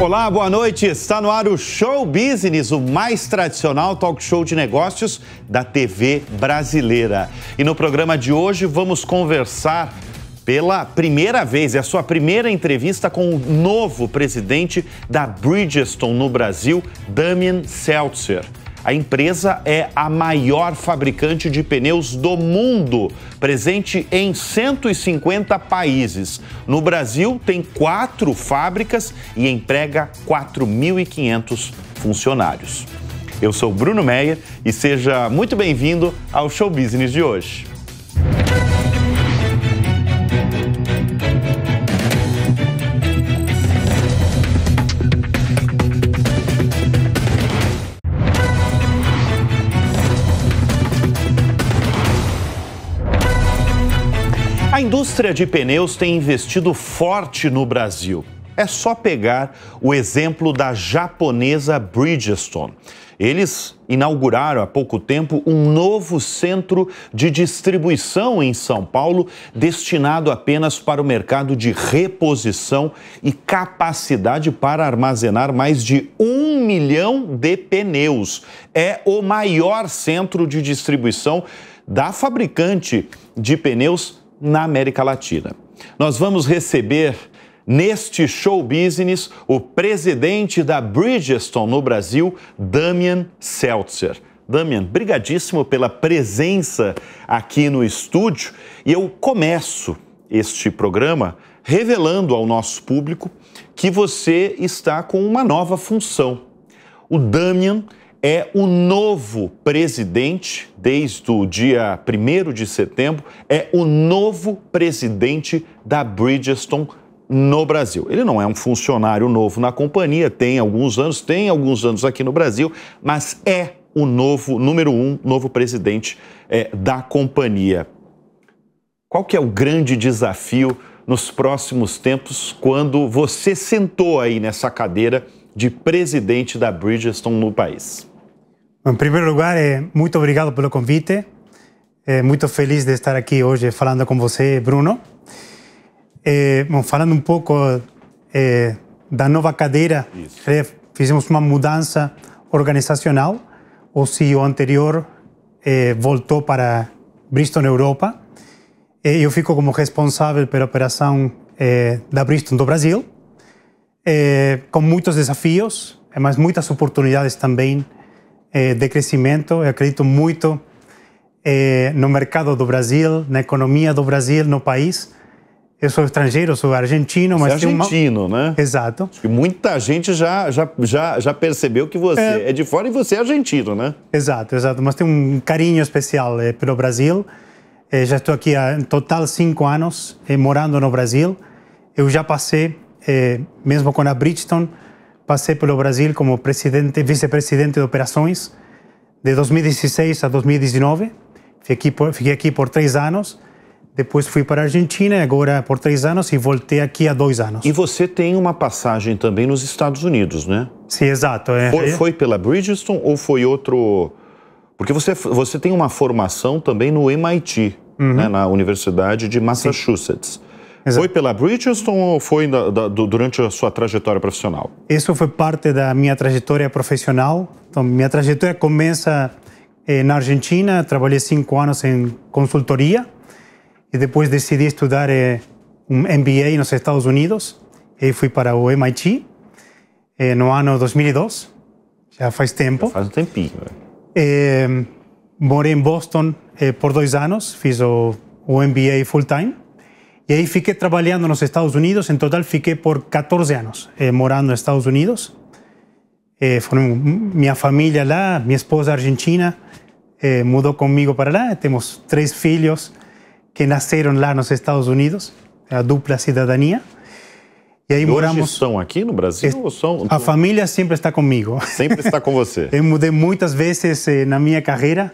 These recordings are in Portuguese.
Olá, boa noite. Está no ar o Show Business, o mais tradicional talk show de negócios da TV brasileira. E no programa de hoje vamos conversar pela primeira vez, é a sua primeira entrevista com o novo presidente da Bridgestone no Brasil, Damien Seltzer. A empresa é a maior fabricante de pneus do mundo, presente em 150 países. No Brasil, tem quatro fábricas e emprega 4.500 funcionários. Eu sou Bruno Meyer e seja muito bem-vindo ao Show Business de hoje. indústria de pneus tem investido forte no Brasil. É só pegar o exemplo da japonesa Bridgestone. Eles inauguraram há pouco tempo um novo centro de distribuição em São Paulo, destinado apenas para o mercado de reposição e capacidade para armazenar mais de um milhão de pneus. É o maior centro de distribuição da fabricante de pneus na América Latina. Nós vamos receber neste show business o presidente da Bridgestone no Brasil, Damian Seltzer. Damian, brigadíssimo pela presença aqui no estúdio e eu começo este programa revelando ao nosso público que você está com uma nova função. O Damian é o novo presidente, desde o dia 1 de setembro, é o novo presidente da Bridgestone no Brasil. Ele não é um funcionário novo na companhia, tem alguns anos, tem alguns anos aqui no Brasil, mas é o novo, número um, novo presidente é, da companhia. Qual que é o grande desafio nos próximos tempos quando você sentou aí nessa cadeira de presidente da Bridgestone no país? Em primeiro lugar, é muito obrigado pelo convite. É muito feliz de estar aqui hoje falando com você, Bruno. É, bom, falando um pouco da nova cadeira, Isso. fizemos uma mudança organizacional. O CEO anterior voltou para Bristol, Europa. eu fico como responsável pela operação da Bristol do Brasil, com muitos desafios, mas muitas oportunidades também eh, de crescimento. Eu acredito muito eh, no mercado do Brasil, na economia do Brasil, no país. Eu sou estrangeiro, sou argentino, mas você é argentino, uma... né? Exato. Acho que muita gente já, já, já, já percebeu que você é... é... de fora e você é argentino, né? Exato, exato. Mas tem um carinho especial eh, pelo Brasil. Eh, já estou aqui há, em total cinco anos eh, morando no Brasil. Eu já passei, eh, mesmo com a Bridgestone, passei pelo Brasil como presidente, vice-presidente de operações de 2016 a 2019. Fiquei aqui, por, fiquei aqui por três anos. Depois fui para a Argentina, agora por três anos, e voltei aqui há dois anos. E você tem uma passagem também nos Estados Unidos, né? Sim, exato. É. Foi, foi, pela Bridgestone ou foi outro. Porque você, você tem uma formação também no MIT, uhum. né, na Universidade de Massachusetts. Sim. Exato. Foi pela Bridgestone ou foi da, da, durante a sua trajetória profissional? Isso foi parte da minha trajetória profissional. Então, minha trajetória começa eh, na Argentina. Trabalhei cinco anos em consultoria e depois decidi estudar eh, um MBA nos Estados Unidos. E fui para o MIT eh, no ano 2002. Já faz tempo. Já faz um tempinho. É. Eh, morei em Boston eh, por dois anos. Fiz o, o MBA full time e aí fiquei trabalhando nos Estados Unidos. em total, fiquei por 14 anos eh, morando nos Estados Unidos. Eh, fueron mi lá, minha esposa argentina eh, comigo para lá. temos três filhos que nasceram lá nos Estados Unidos, a dupla cidadania E aí e moramos. são aqui no Brasil est... ou são? A família sempre está comigo. Sempre está com você. eu mudei muitas vezes eh, na minha carreira,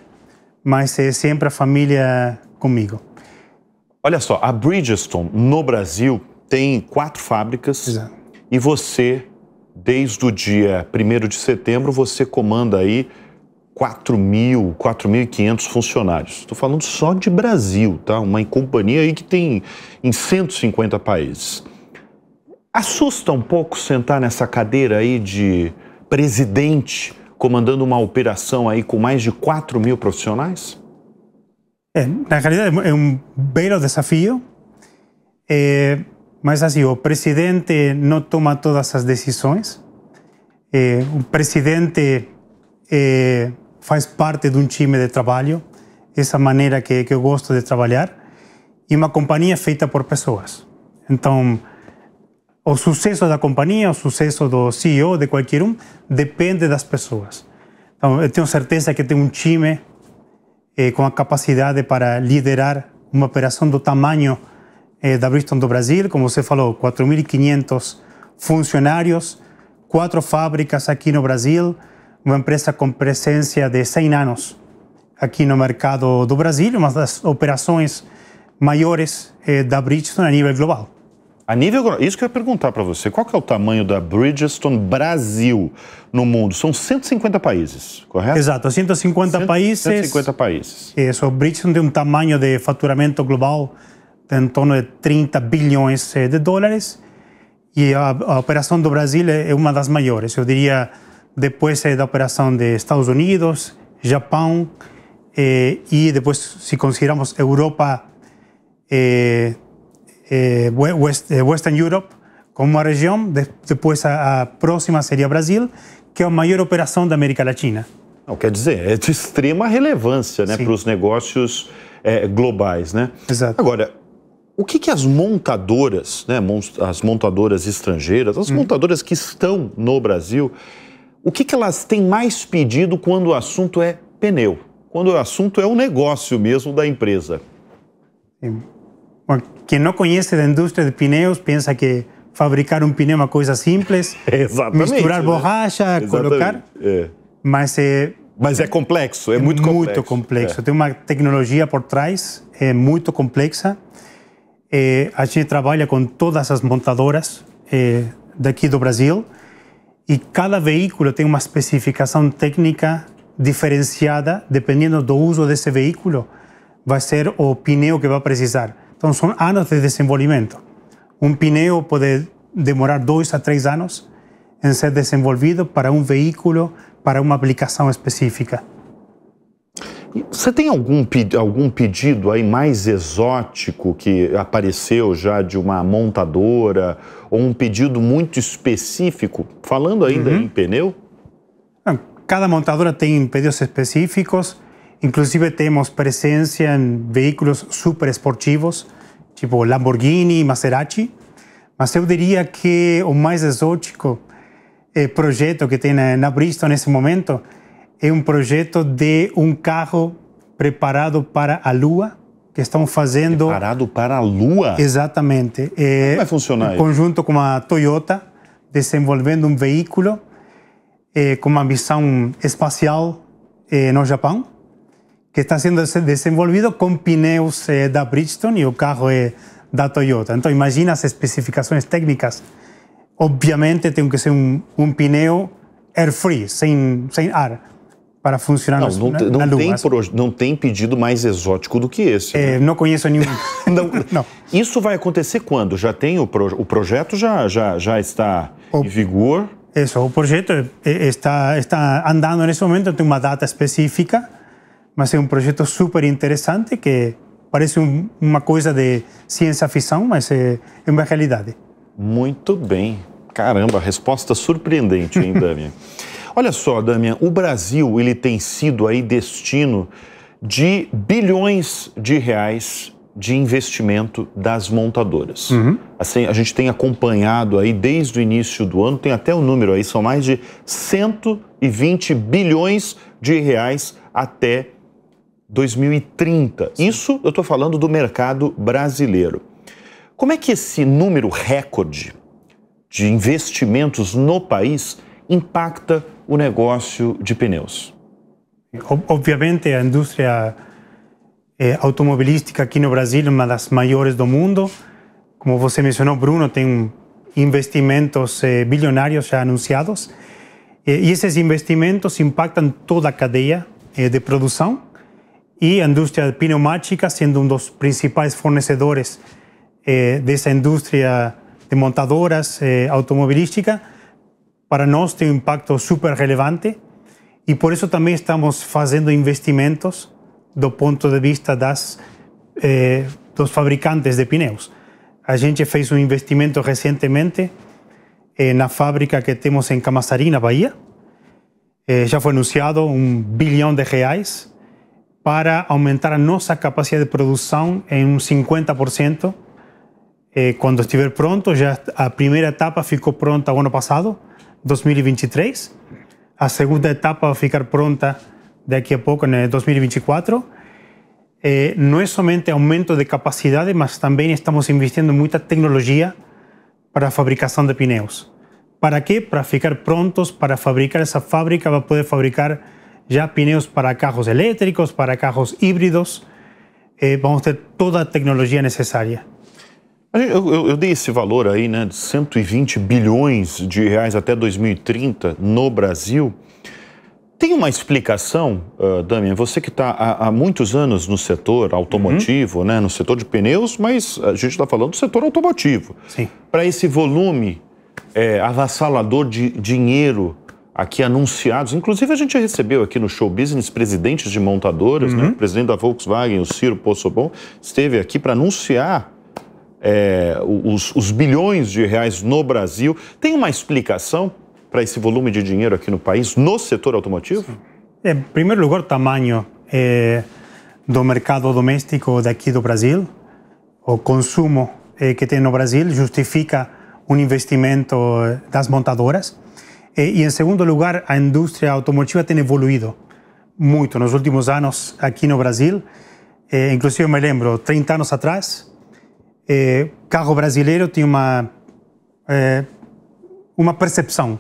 mas é eh, sempre a família comigo. Olha só, a Bridgestone no Brasil tem quatro fábricas Exato. É. e você, desde o dia 1 de setembro, você comanda aí 4 mil, 4.500 funcionários. Estou falando só de Brasil, tá? Uma companhia aí que tem em 150 países. Assusta um pouco sentar nessa cadeira aí de presidente comandando uma operação aí com mais de 4 mil profissionais? É, na realidade, é um belo desafio, é, mas assim, o presidente não toma todas as decisões. É, o presidente é, faz parte de um time de trabalho, essa maneira que, que eu gosto de trabalhar, e uma companhia feita por pessoas. Então, o sucesso da companhia, o sucesso do CEO, de qualquer um, depende das pessoas. Então, eu tenho certeza que tem um time eh, com a capacidade para liderar uma operação do tamanho eh, da Bristol do Brasil, como você falou, 4.500 funcionários, quatro fábricas aqui no Brasil, uma empresa com presença de 100 anos aqui no mercado do Brasil, uma das operações maiores eh, da Bridgestone a nível global. A nível isso que eu ia perguntar para você, qual que é o tamanho da Bridgestone Brasil no mundo? São 150 países, correto? Exato, 150 países. 150 países. Isso, a Bridgestone tem um tamanho de faturamento global em torno de 30 bilhões eh, de dólares e a, a operação do Brasil é, é uma das maiores. Eu diria, depois eh, da operação de Estados Unidos, Japão eh, e depois, se consideramos Europa... É, eh, West, eh, Western Europe como uma região, de, depois a, a, próxima seria Brasil, que é a maior operação da América Latina. Não, quer dizer, é de extrema relevância né, para os negócios eh, globais. Né? Exato. Agora, o que, que, as montadoras, né, as montadoras estrangeiras, as hum. montadoras que estão no Brasil, o que, que elas têm mais pedido quando o assunto é pneu? Quando o assunto é o negócio mesmo da empresa? Sim. Quem não conhece da indústria de pneus pensa que fabricar um pneu é uma coisa simples, misturar né? borracha, Exatamente. colocar. É. Mas é. Mas é complexo, é, é muito complexo. Muito complexo. É. Tem uma tecnologia por trás, é muito complexa. É, a gente trabalha com todas as montadoras é, daqui do Brasil e cada veículo tem uma especificação técnica diferenciada dependendo do uso desse veículo. Vai ser o pneu que vai precisar então, são anos de desenvolvimento. Um pneu pode demorar dois a três anos em ser desenvolvido para um veículo, para uma aplicação específica. Você tem algum, algum pedido aí mais exótico que apareceu já de uma montadora ou um pedido muito específico? Falando ainda uhum. em pneu? Cada montadora tem pedidos específicos Inclusive temos presença em veículos super esportivos, tipo Lamborghini, Maserati. Mas eu diria que o mais exótico eh, projeto que tem na Bristol nesse momento é um projeto de um carro preparado para a Lua, que estão fazendo... Preparado para eh, a Lua? Exatamente. É, vai funcionar em Conjunto com a Toyota, desenvolvendo um veículo eh, com uma missão espacial no Japão que está sendo desenvolvido com pneus eh, da Bridgestone e o carro é eh, da Toyota. Então imagina as especificações técnicas. Obviamente tem que ser um, um pneu air free, sem, sem ar, para funcionar não, não, na, não Tem não tem pedido mais exótico do que esse. É, né? Não conheço nenhum. não, não. Isso vai acontecer quando? Já tem o, pro, o projeto, já, já, já está o, em vigor? Isso, o projeto está, está andando nesse momento, tem uma data específica mas é um projeto super interessante que parece um, uma coisa de ciência ficção, mas é, é uma realidade. Muito bem. Caramba, resposta surpreendente, hein, Damian? Olha só, Damian, o Brasil ele tem sido aí destino de bilhões de reais de investimento das montadoras. Uhum. Assim, a gente tem acompanhado aí desde o início do ano, tem até o um número aí, são mais de 120 bilhões de reais até 2030. Isso eu estou falando do mercado brasileiro. Como é que esse número recorde de investimentos no país impacta o negócio de pneus? Obviamente, a indústria eh, automobilística aqui no Brasil é uma das maiores do mundo. Como você mencionou, Bruno, tem investimentos eh, bilionários já anunciados. Eh, e esses investimentos impactam toda a cadeia de produção e a indústria pneumática sendo um dos principais fornecedores eh, dessa indústria de montadoras eh, automobilística, para nós tem um impacto super relevante e por isso também estamos fazendo investimentos do ponto de vista das, eh, dos fabricantes de pneus. A gente fez um investimento recentemente eh, na fábrica que temos em Camaçari, na Bahia. já eh, foi anunciado um bilhão de reais para aumentar nuestra capacidad de producción en un 50%. Eh, cuando estiver pronto, ya a primera etapa ficó pronta el año pasado, 2023. A segunda etapa va a ficar pronta de aquí a poco en el 2024. Eh, no es solamente aumento de capacidad, mas también estamos invirtiendo mucha tecnología para fabricación de pneus. Para qué? Para ficar prontos para fabricar. esa fábrica va a poder fabricar ya pineos para carros eléctricos, para carros híbridos. Eh, vamos ter toda a tecnologia necessária. Eu, eu, eu, dei esse valor aí, né, de 120 bilhões de reais até 2030 no Brasil. Tem uma explicação, uh, Damian, você que está há, há, muitos anos no setor automotivo, uhum. né, no setor de pneus, mas a gente está falando do setor automotivo. Sim. Para esse volume é, avassalador de dinheiro aqui anunciados. Inclusive, a gente recebeu aqui no Show Business presidentes de montadoras, né? uhum. né? o presidente da Volkswagen, o Ciro Poçobon, esteve aqui para anunciar é, os, os bilhões de reais no Brasil. Tem uma explicação para esse volume de dinheiro aqui no país, no setor automotivo? Em primeiro lugar, o tamanho é, do mercado doméstico daqui do Brasil. O consumo é, que tem no Brasil justifica um investimento eh, das montadoras. Eh, y en segundo lugar, a industria automotiva tem evoluído muito nos últimos anos aqui no Brasil. Eh, inclusive, eu me lembro, 30 anos atrás, eh, carro brasileiro tinha uma, eh, uma percepção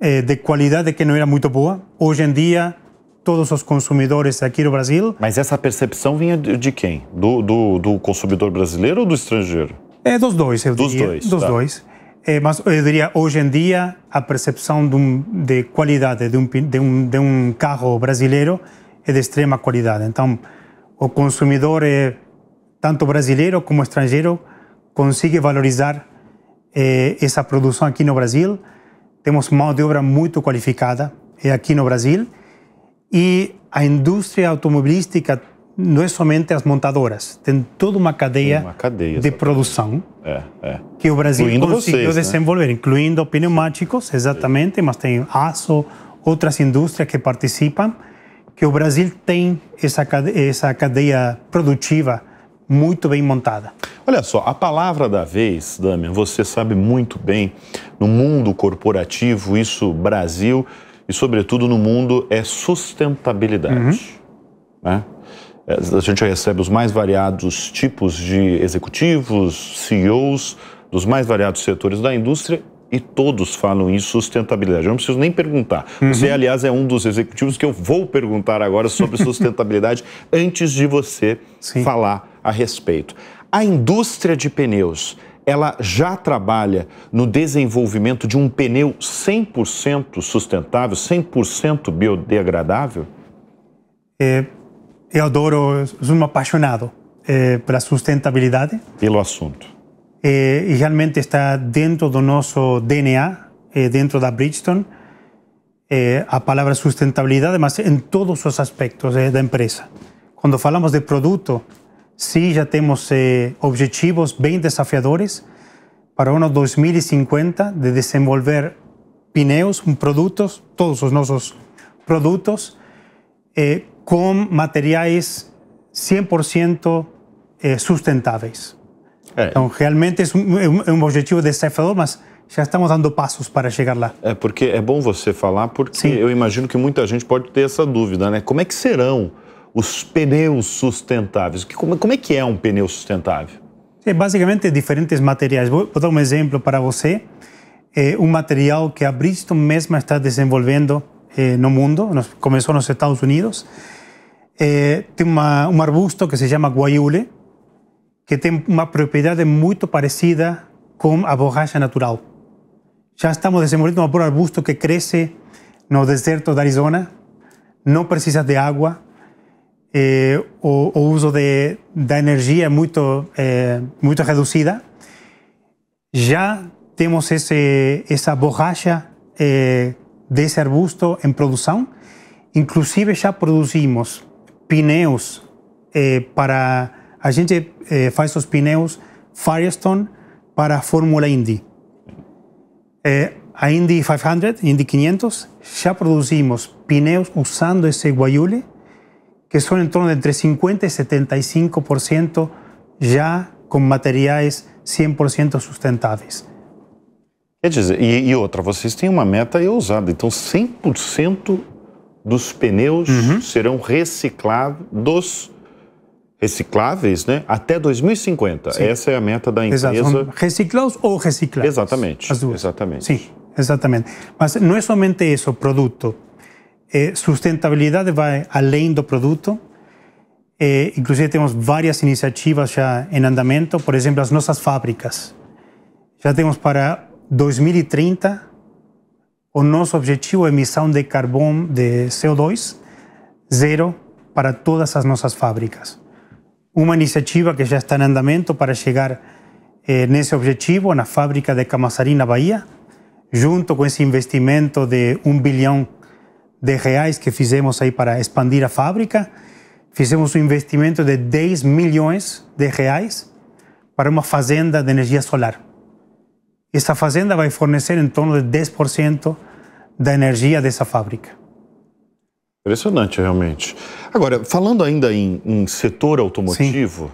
eh, de qualidade que não era muito boa. Hoje em dia, todos os consumidores aqui no Brasil. Mas essa percepção vinha de quem? Do, do, do consumidor brasileiro ou do estrangeiro? É dos dois, eu dos diria. Dois, dos tá. dois. É, mas eu diria, hoje em dia, a percepção de, um, de qualidade de um, de, um, de um, carro brasileiro é de extrema qualidade. Então, o consumidor, é, tanto brasileiro como estrangeiro, consegue valorizar é, essa produção aqui no Brasil. Temos mão de obra muito qualificada é, aqui no Brasil. E a indústria automobilística não é somente as montadoras, tem toda uma cadeia, uma cadeia de produção é, é. que o Brasil incluindo conseguiu vocês, né? desenvolver, né? incluindo pneumáticos, exatamente, mas tem aço, outras indústrias que participam, que o Brasil tem essa cadeia, essa cadeia produtiva muito bem montada. Olha só, a palavra da vez, Damian, você sabe muito bem, no mundo corporativo, isso Brasil e sobretudo no mundo é sustentabilidade, uhum. né? É, a gente recebe os mais variados tipos de executivos, CEOs, dos mais variados setores da indústria e todos falam em sustentabilidade. Eu não preciso nem perguntar. Uhum. Você, aliás, é um dos executivos que eu vou perguntar agora sobre sustentabilidade antes de você Sim. falar a respeito. A indústria de pneus, ela já trabalha no desenvolvimento de um pneu 100% sustentável, 100% biodegradável? É, eu adoro, sou um apaixonado é, eh, pela sustentabilidade. Pelo assunto. e realmente está dentro do nosso DNA, dentro da Bridgestone, a palavra sustentabilidade, mas em todos os aspectos eh, da empresa. Quando falamos de produto, sim, já temos eh, objetivos bem desafiadores para o ano 2050 de desenvolver pneus, produtos, todos os nossos produtos, com materiais 100% eh, sustentáveis. É. Eh. Então, realmente é um, objetivo desafiador, mas já estamos dando passos para chegar lá. É porque é bom você falar, porque Sim. eu imagino que muita gente pode ter essa dúvida, né? Como é que serão os pneus sustentáveis? Como, como é que é um pneu sustentável? É basicamente diferentes materiais. Vou, dar um exemplo para você. É um material que a Bridgestone mesma está desenvolvendo eh, no mundo. Começou nos Estados Unidos eh, tem uma, um arbusto que se chama guaiule, que tem uma propriedade muito parecida com a borracha natural. Já estamos desenvolvendo um arbusto que cresce no deserto da Arizona, não precisa de água, é, eh, o, o, uso de, da energia é muito, é, eh, muito reduzida. Já temos esse, essa borracha desse arbusto em produção, inclusive já produzimos pneus eh, para. A gente eh, faz os pneus Firestone para a Fórmula Indy. Eh, a Indy 500, Indy 500, já produzimos pneus usando esse guayule que são em torno de entre 50% e 75% já com materiais 100% sustentáveis. Quer dizer, e, e, outra, vocês têm uma meta é ousada, então 100% dos pneus uhum. serão reciclados, recicláveis, né? Até 2050. Sim. Essa é a meta da empresa. Exato. Reciclados ou recicláveis. Exatamente. As duas. Exatamente. Sim, exatamente. Mas não é somente isso, produto. É, sustentabilidade vai além do produto. É, inclusive temos várias iniciativas já em andamento. Por exemplo, as nossas fábricas. Já temos para 2030 o nosso objetivo é emissão de carbono de CO2 zero para todas as nossas fábricas. Uma iniciativa que já está em andamento para chegar eh, nesse objetivo na fábrica de Camaçari, na Bahia, junto com esse investimento de um bilhão de reais que fizemos aí para expandir a fábrica, fizemos um investimento de 10 milhões de reais para uma fazenda de energia solar. Essa fazenda vai fornecer em torno de 10% da energia dessa fábrica. Impressionante, realmente. Agora, falando ainda em, em setor automotivo,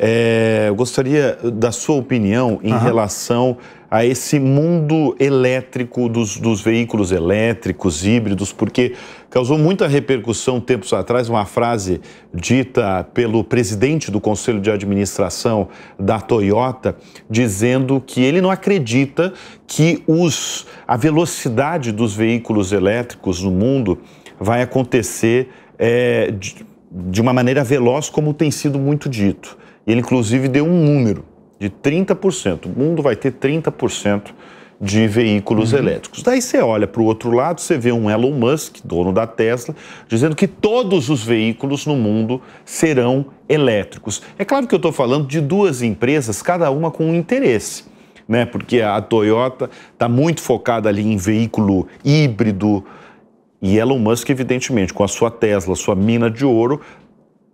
é, eu gostaria da sua opinião em uhum. relação a esse mundo elétrico dos, dos veículos elétricos, híbridos, porque Causou muita repercussão tempos atrás uma frase dita pelo presidente do conselho de administração da Toyota, dizendo que ele não acredita que os, a velocidade dos veículos elétricos no mundo vai acontecer é, de, de uma maneira veloz, como tem sido muito dito. Ele, inclusive, deu um número de 30%. O mundo vai ter 30% de veículos uhum. elétricos. Daí você olha para o outro lado, você vê um Elon Musk, dono da Tesla, dizendo que todos os veículos no mundo serão elétricos. É claro que eu estou falando de duas empresas, cada uma com um interesse. Né? Porque a Toyota está muito focada ali em veículo híbrido, e Elon Musk, evidentemente, com a sua Tesla, sua mina de ouro,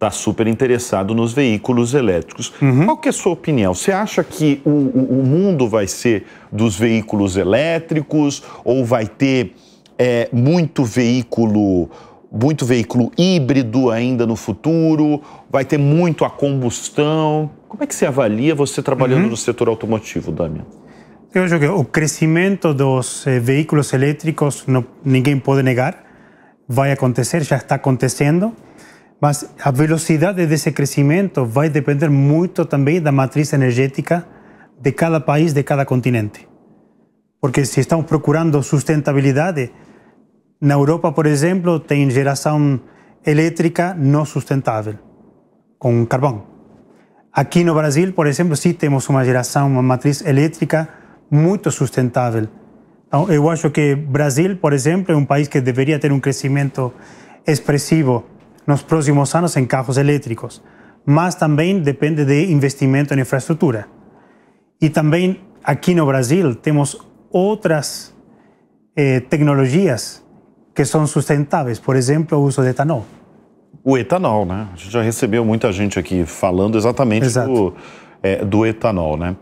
está super interessado nos veículos elétricos. Uhum. Qual que é a sua opinião? Você acha que o, o, mundo vai ser dos veículos elétricos ou vai ter é, muito veículo muito veículo híbrido ainda no futuro, vai ter muito a combustão. Como é que você avalia você trabalhando uhum. no setor automotivo, Damian? Eu acho que o crescimento dos eh, veículos elétricos, não, ninguém pode negar, vai acontecer, já está acontecendo. Mas a velocidade desse crescimento vai depender muito também da matriz energética de cada país, de cada continente. Porque se estamos procurando sustentabilidade, na Europa, por exemplo, tem geração elétrica não sustentável, com carvão. Aqui no Brasil, por exemplo, sim temos uma geração, uma matriz elétrica muito sustentável. Então, eu acho que Brasil, por exemplo, é um país que deveria ter um crescimento expressivo nos próximos anos em carros elétricos, mas também depende de investimento em infraestrutura. E também aqui no Brasil temos outras eh, tecnologias que são sustentáveis, por exemplo, o uso de etanol. O etanol, né? A gente já recebeu muita gente aqui falando exatamente do, é, do etanol, né?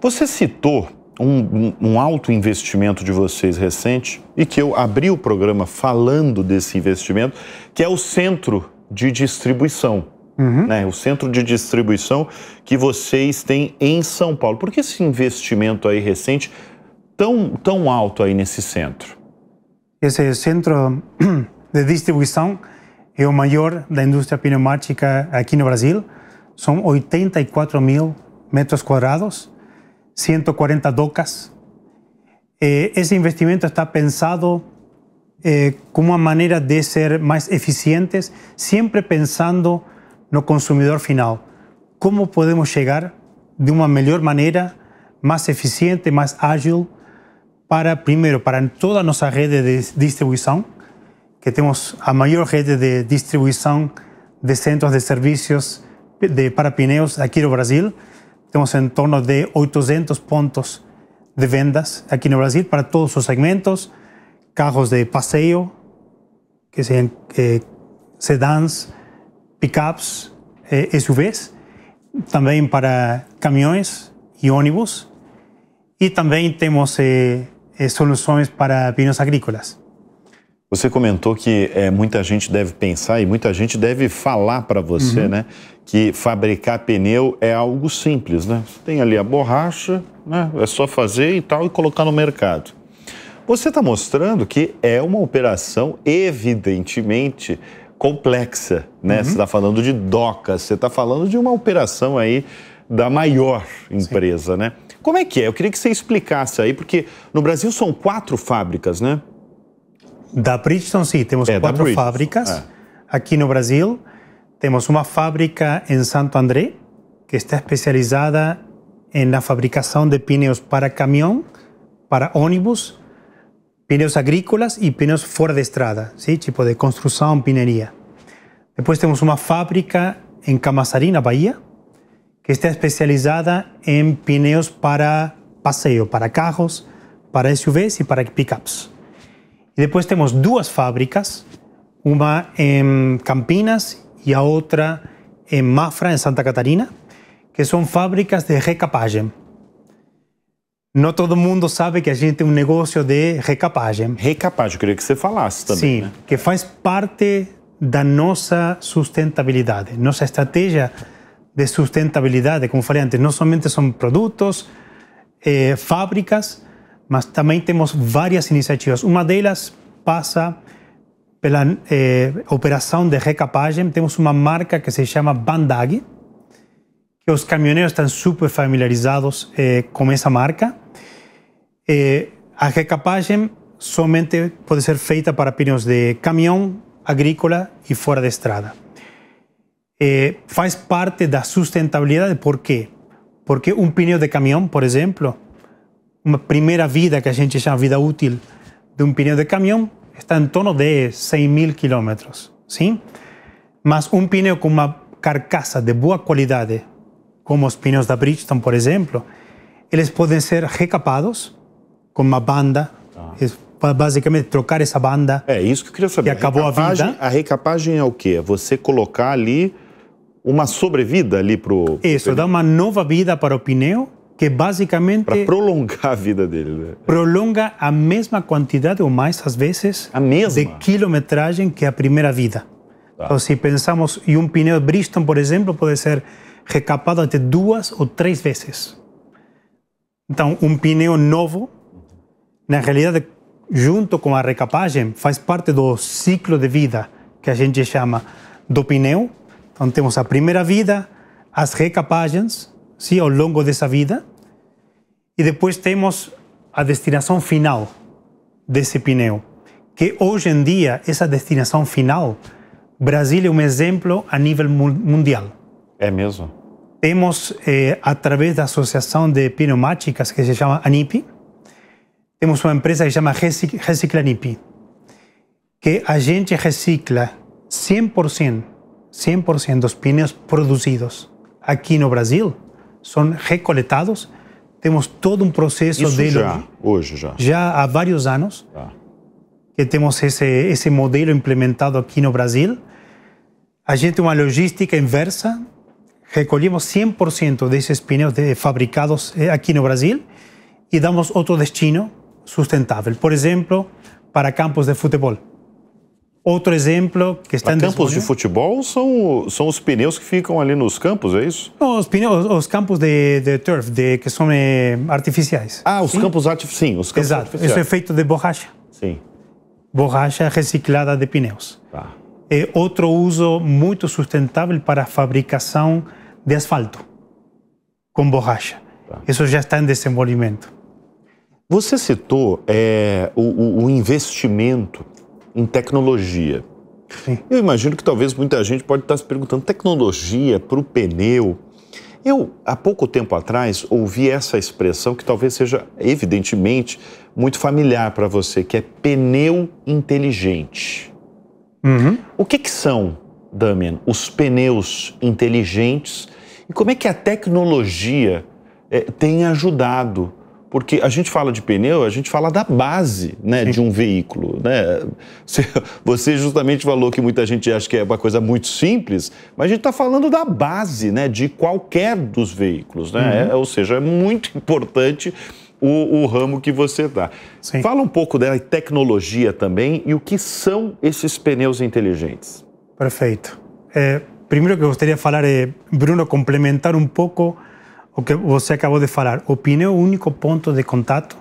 Você citou um, um alto investimento de vocês recente e que eu abri o programa falando desse investimento, que é o centro de distribuição. Uhum. Né, o centro de distribuição que vocês têm em São Paulo. Por que esse investimento aí recente tão, tão alto aí nesse centro? Esse centro de distribuição é o maior da indústria pneumática aqui no Brasil. São 84 mil metros quadrados 140 docas. Eh, ese investimento está pensado eh, como una manera de ser más eficientes, siempre pensando en el consumidor final. ¿Cómo podemos llegar de una mejor manera, más eficiente, más ágil, para, primero, para toda nuestra red de distribución, que tenemos la mayor red de distribución de centros de servicios de, para Pineos aquí en Brasil, tenemos en torno de 800 puntos de vendas aquí en Brasil para todos sus segmentos, carros de paseo, que sean eh, pickups, eh, SUVs, también para camiones y ónibus, y también tenemos eh, eh, soluciones para vinos agrícolas. Você comentou que é, muita gente deve pensar e muita gente deve falar para você, uhum. né? Que fabricar pneu é algo simples, né? Você tem ali a borracha, né? É só fazer e tal e colocar no mercado. Você está mostrando que é uma operação evidentemente complexa, né? Uhum. Você está falando de docas, você está falando de uma operação aí da maior empresa, Sim. né? Como é que é? Eu queria que você explicasse aí, porque no Brasil são quatro fábricas, né? Da Bridgestone, sí, tenemos eh, cuatro fábricas ah. aquí en Brasil. Tenemos una fábrica en Santo André, que está especializada en la fabricación de pneus para camión, para ônibus, pneus agrícolas y pneus fuera de estrada, ¿sí? tipo de construcción, pinería. Después tenemos una fábrica en Camaçari, na que está especializada en pneus para paseo, para carros, para SUVs y para pickups. E depois temos duas fábricas, uma em Campinas e a outra em Mafra, em Santa Catarina, que são fábricas de recapagem. Não todo mundo sabe que a gente tem um negócio de recapagem. Recapagem, eu queria que você falasse também. Sim, né? que faz parte da nossa sustentabilidade, nossa estratégia de sustentabilidade. Como falei antes, não somente são produtos, eh, fábricas, mas também temos várias iniciativas. Uma delas passa pela eh, operação de recapagem. Temos uma marca que se chama Bandag, que os caminhoneiros estão super familiarizados eh, com essa marca. Eh, a recapagem somente pode ser feita para pneus de caminhão, agrícola e fora de estrada. Eh, faz parte da sustentabilidade, por quê? Porque um pneu de caminhão, por exemplo, uma primeira vida, que a gente chama vida útil, de um pneu de caminhão está em torno de 100 mil quilômetros, sim? Mas um pneu com uma carcaça de boa qualidade, como os pneus da Bridgestone, por exemplo, eles podem ser recapados com uma banda, ah. basicamente trocar essa banda. É isso que eu queria saber. Que acabou a, a vida. A recapagem é o quê? É você colocar ali uma sobrevida ali pro. Isso, dá uma nova vida para o pneu que basicamente. Para prolongar a vida dele, né? Prolonga a mesma quantidade, ou mais às vezes, a mesma. de quilometragem que a primeira vida. Tá. Então, se pensamos em um pneu Bridgestone, por exemplo, pode ser recapado até duas ou três vezes. Então, um pneu novo, na realidade, junto com a recapagem, faz parte do ciclo de vida que a gente chama do pneu. Então, temos a primeira vida, as recapagens ¿sí? largo de esa vida. y después tenemos a destinación final de ese pineo que hoy en día, esa destinación final, Brasil es un ejemplo a nivel mundial. É mesmo? Temos, eh, de la Asociación de Pneumáticas, que se llama Anipi, tenemos una empresa que se llama Recicla ANIPI, que a gente recicla 100%, 100% los pneus producidos aquí no Brasil son recoletados. tenemos todo un proceso de ya hoje já. varios há que tenemos ese ese modelo implementado aquí no Brasil. A gente una logística inversa. Recolhemos 100% de esos pneus fabricados eh, aquí no Brasil y damos otro destino sustentable, Por ejemplo, para campos de fútbol. Outro exemplo que está... em Campos de futebol são, são os pneus que ficam ali nos campos, é isso? Não, os, pneus, os campos de, de turf, de, que são é, artificiais. Ah, os sim? campos artificiais, sim. Os campos Exato, artificiais. isso é feito de borracha. Sim. Borracha reciclada de pneus. Tá. É outro uso muito sustentável para a fabricação de asfalto com borracha. Tá. Isso já está em desenvolvimento. Você citou é, o, o investimento em tecnologia. Sim. Eu imagino que talvez muita gente pode estar se perguntando, tecnologia para o pneu? Eu, há pouco tempo atrás, ouvi essa expressão que talvez seja, evidentemente, muito familiar para você, que é pneu inteligente. Uhum. O que, que são, Damian, os pneus inteligentes e como é que a tecnologia é, tem ajudado porque a gente fala de pneu, a gente fala da base né, de um veículo. Né? Você justamente falou que muita gente acha que é uma coisa muito simples, mas a gente está falando da base né, de qualquer dos veículos. Né? Uhum. É, ou seja, é muito importante o, o ramo que você dá. Sim. Fala um pouco da tecnologia também e o que são esses pneus inteligentes. Perfeito. É, primeiro que eu gostaria de falar é, Bruno, complementar um pouco o que você acabou de falar, o pneu é o único ponto de contato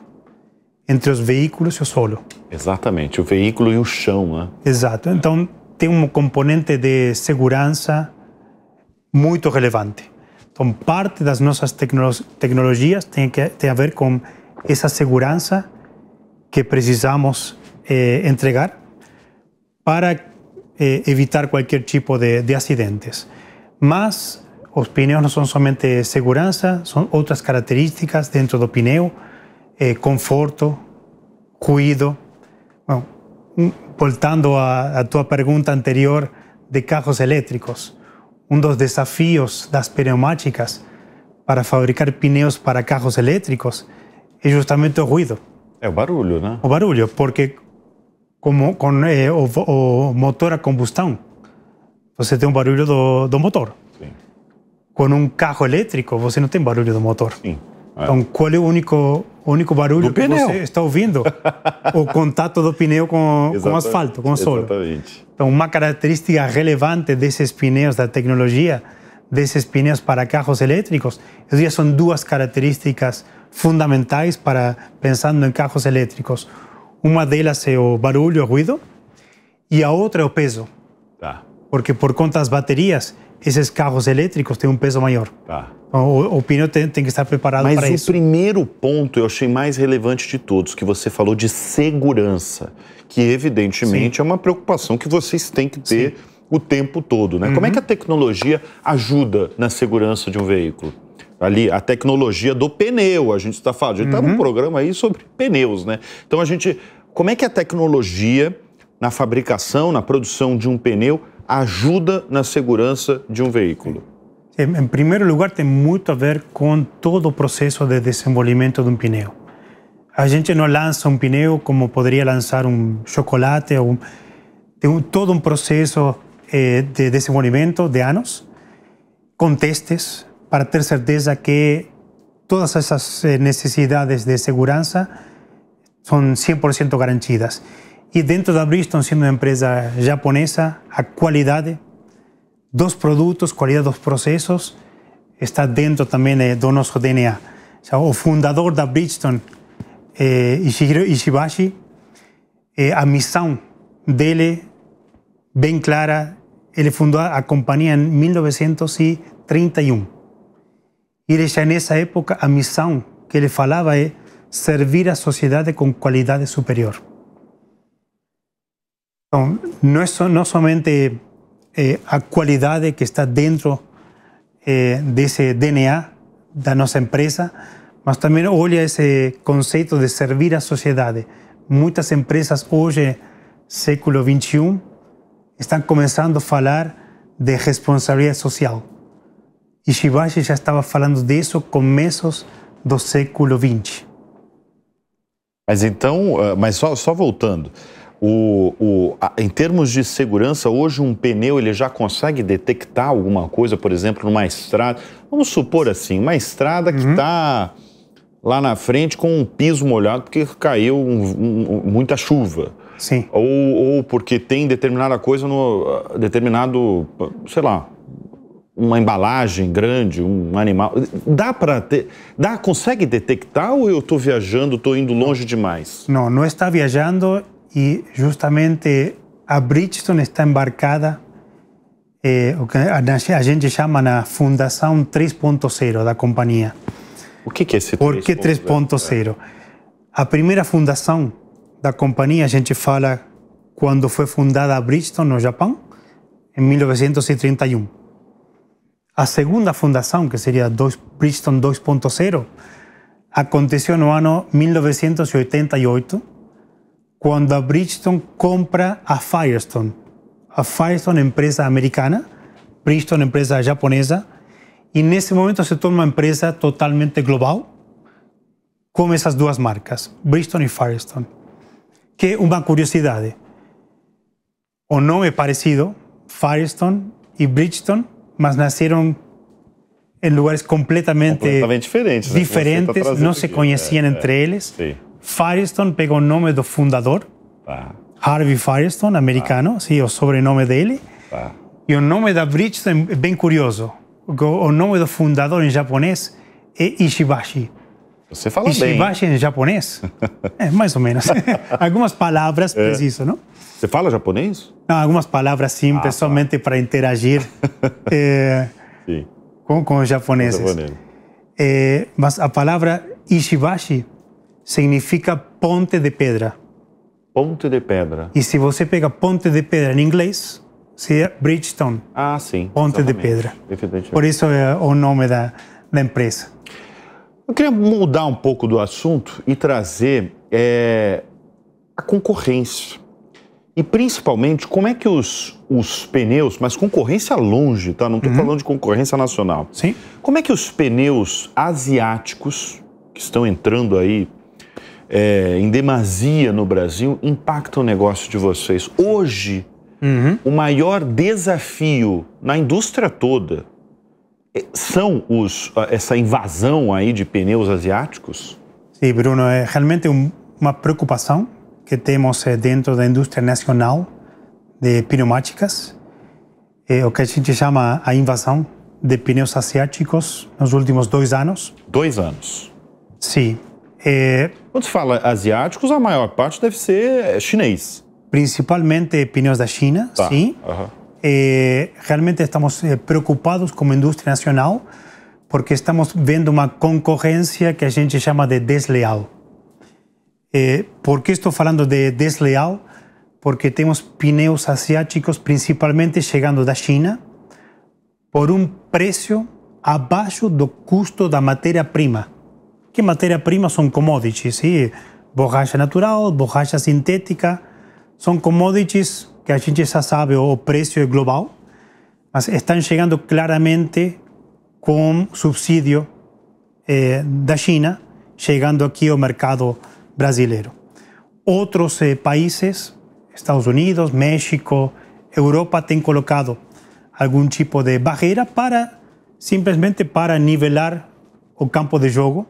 entre os veículos e o solo. Exatamente, o veículo e o chão, né? Exato. Então tem um componente de segurança muito relevante. Então parte das nossas tecno tecnologias tem, que, tem a ver com essa segurança que precisamos eh, entregar para eh, evitar qualquer tipo de, de acidentes. Mas os pneus não são somente segurança, são outras características dentro do pneu, eh, conforto, cuido. Bom, voltando à, à tua pergunta anterior de carros elétricos, um dos desafios das pneumáticas para fabricar pneus para carros elétricos é justamente o ruído. É o barulho, né? O barulho, porque como com eh, o, o, motor a combustão, você tem um barulho do, do motor com um carro elétrico, você não tem barulho do motor. Sim. É. Então, qual é o único, único barulho que você está ouvindo? o contato do pneu com, com o asfalto, com o solo. Exatamente. Então, uma característica relevante desses pneus, da tecnologia desses pneus para carros elétricos, eu diria são duas características fundamentais para pensando em carros elétricos. Uma delas é o barulho, o ruído, e a outra é o peso. Tá. Porque por conta das baterias, esses carros elétricos têm um peso maior. Tá. Então, o, o pneu tem, tem, que estar preparado para isso. Mas o primeiro ponto eu achei mais relevante de todos, que você falou de segurança, que evidentemente Sim. é uma preocupação que vocês têm que ter Sim. o tempo todo. Né? Uhum. Como é que a uhum. tecnologia ajuda na segurança de um veículo? ali a tecnologia do pneu. A gente está falando, a gente está num uhum. programa aí sobre pneus, né? Então a gente, como é que a tecnologia na fabricação, na produção de um pneu ajuda na segurança de um veículo? Em primeiro lugar, tem muito a ver com todo o processo de desenvolvimento de um pneu. A gente não lança um pneu como poderia lançar um chocolate. Ou um... Tem um, todo um processo eh, de desenvolvimento de anos, com testes, para ter certeza que todas essas eh, necessidades de segurança são 100% garantidas. E dentro da Bridgestone, sendo uma empresa japonesa, a qualidade dos produtos, qualidade dos processos, está dentro também eh, do nosso DNA. O fundador da Bridgestone, eh, Ishiro Ishibashi, eh, a missão dele, bem clara, ele fundou a companhia em 1931. E já nessa época, a missão que ele falava é servir a sociedade com qualidade superior. Então, não é so, não somente eh, a qualidade que está dentro eh, desse DNA da nossa empresa, mas também olha esse conceito de servir a sociedade. Muitas empresas hoje, século 21, estão começando a falar de responsabilidade social. E Shibashi já estava falando disso começos do século 20. Mas então, eh, mas só, só voltando, o, o, a, em termos de segurança, hoje um pneu ele já consegue detectar alguma coisa, por exemplo, numa estrada. Vamos supor assim, uma estrada que está uhum. lá na frente com um piso molhado porque caiu um, um, muita chuva. Sim. Ou, ou porque tem determinada coisa no ah, determinado, sei lá, uma embalagem grande, um animal. Dá para ter. Dá, consegue detectar ou eu estou viajando, estou indo longe demais? Não, não está viajando e justamente a Bridgestone está embarcada é, o que a gente chama na fundação 3.0 da companhia. O que, que é esse 3.0? Por que 3.0? A primeira fundação da companhia, a gente fala quando foi fundada a Bridgestone no Japão, em 1931. A segunda fundação, que seria dois, Bridgestone 2.0, aconteceu no ano 1988 quando a Bridgestone compra a Firestone. A Firestone é empresa americana, Bridgestone é empresa japonesa, e nesse momento se torna uma empresa totalmente global, com essas duas marcas, Bridgestone e Firestone. Que é uma curiosidade, o nome é parecido, Firestone e Bridgestone, mas nasceram em lugares completamente, completamente diferentes, né, tá diferentes né? tá não se conheciam é, entre é. eles. Sim. Firestone pegou o nome do fundador, Pá. Harvey Firestone, americano, Pá. sim, o sobrenome dele. Pá. E o nome da Bridgestone é bem curioso. O nome do fundador em japonês é Ishibashi. Você fala Ishibashi bem. em japonês? é, mais ou menos. algumas palavras é. preciso, não? Você fala japonês? Não, algumas palavras sim, ah, tá. para interagir é, com, com os japoneses. Com japonês. é, mas a palavra Ishibashi significa ponte de pedra. Ponte de pedra. E se você pega ponte de pedra em inglês, seria Bridgestone. Ah, sim. Ponte de pedra. Por isso é o nome da, da empresa. Eu queria mudar um pouco do assunto e trazer é, a concorrência. E principalmente, como é que os, os pneus, mas concorrência longe, tá? Não estou uhum. falando de concorrência nacional. Sim. Como é que os pneus asiáticos, que estão entrando aí é, em demasia no Brasil impacta o negócio de vocês. Hoje, uhum. o maior desafio na indústria toda é, são os, essa invasão aí de pneus asiáticos? Sim, Bruno, é realmente um, uma preocupação que temos é, dentro da indústria nacional de pneumáticas, é o que a gente chama a invasão de pneus asiáticos nos últimos dois anos. Dois anos. Sim, é, Quando se fala asiáticos, a maior parte deve ser chinês. Principalmente pneus da China, tá. sim. Uhum. É, realmente estamos eh, preocupados como indústria nacional, porque estamos vendo uma concorrência que a gente chama de desleal. É, por que estou falando de desleal? Porque temos pneus asiáticos, principalmente chegando da China, por um preço abaixo do custo da matéria-prima que matéria-prima são commodities, e borracha natural, borracha sintética, são commodities que a gente já sabe o preço é global, mas estão chegando claramente com subsídio eh, da China, chegando aqui ao mercado brasileiro. Outros eh, países, Estados Unidos, México, Europa, têm colocado algum tipo de barreira para simplesmente para nivelar o campo de jogo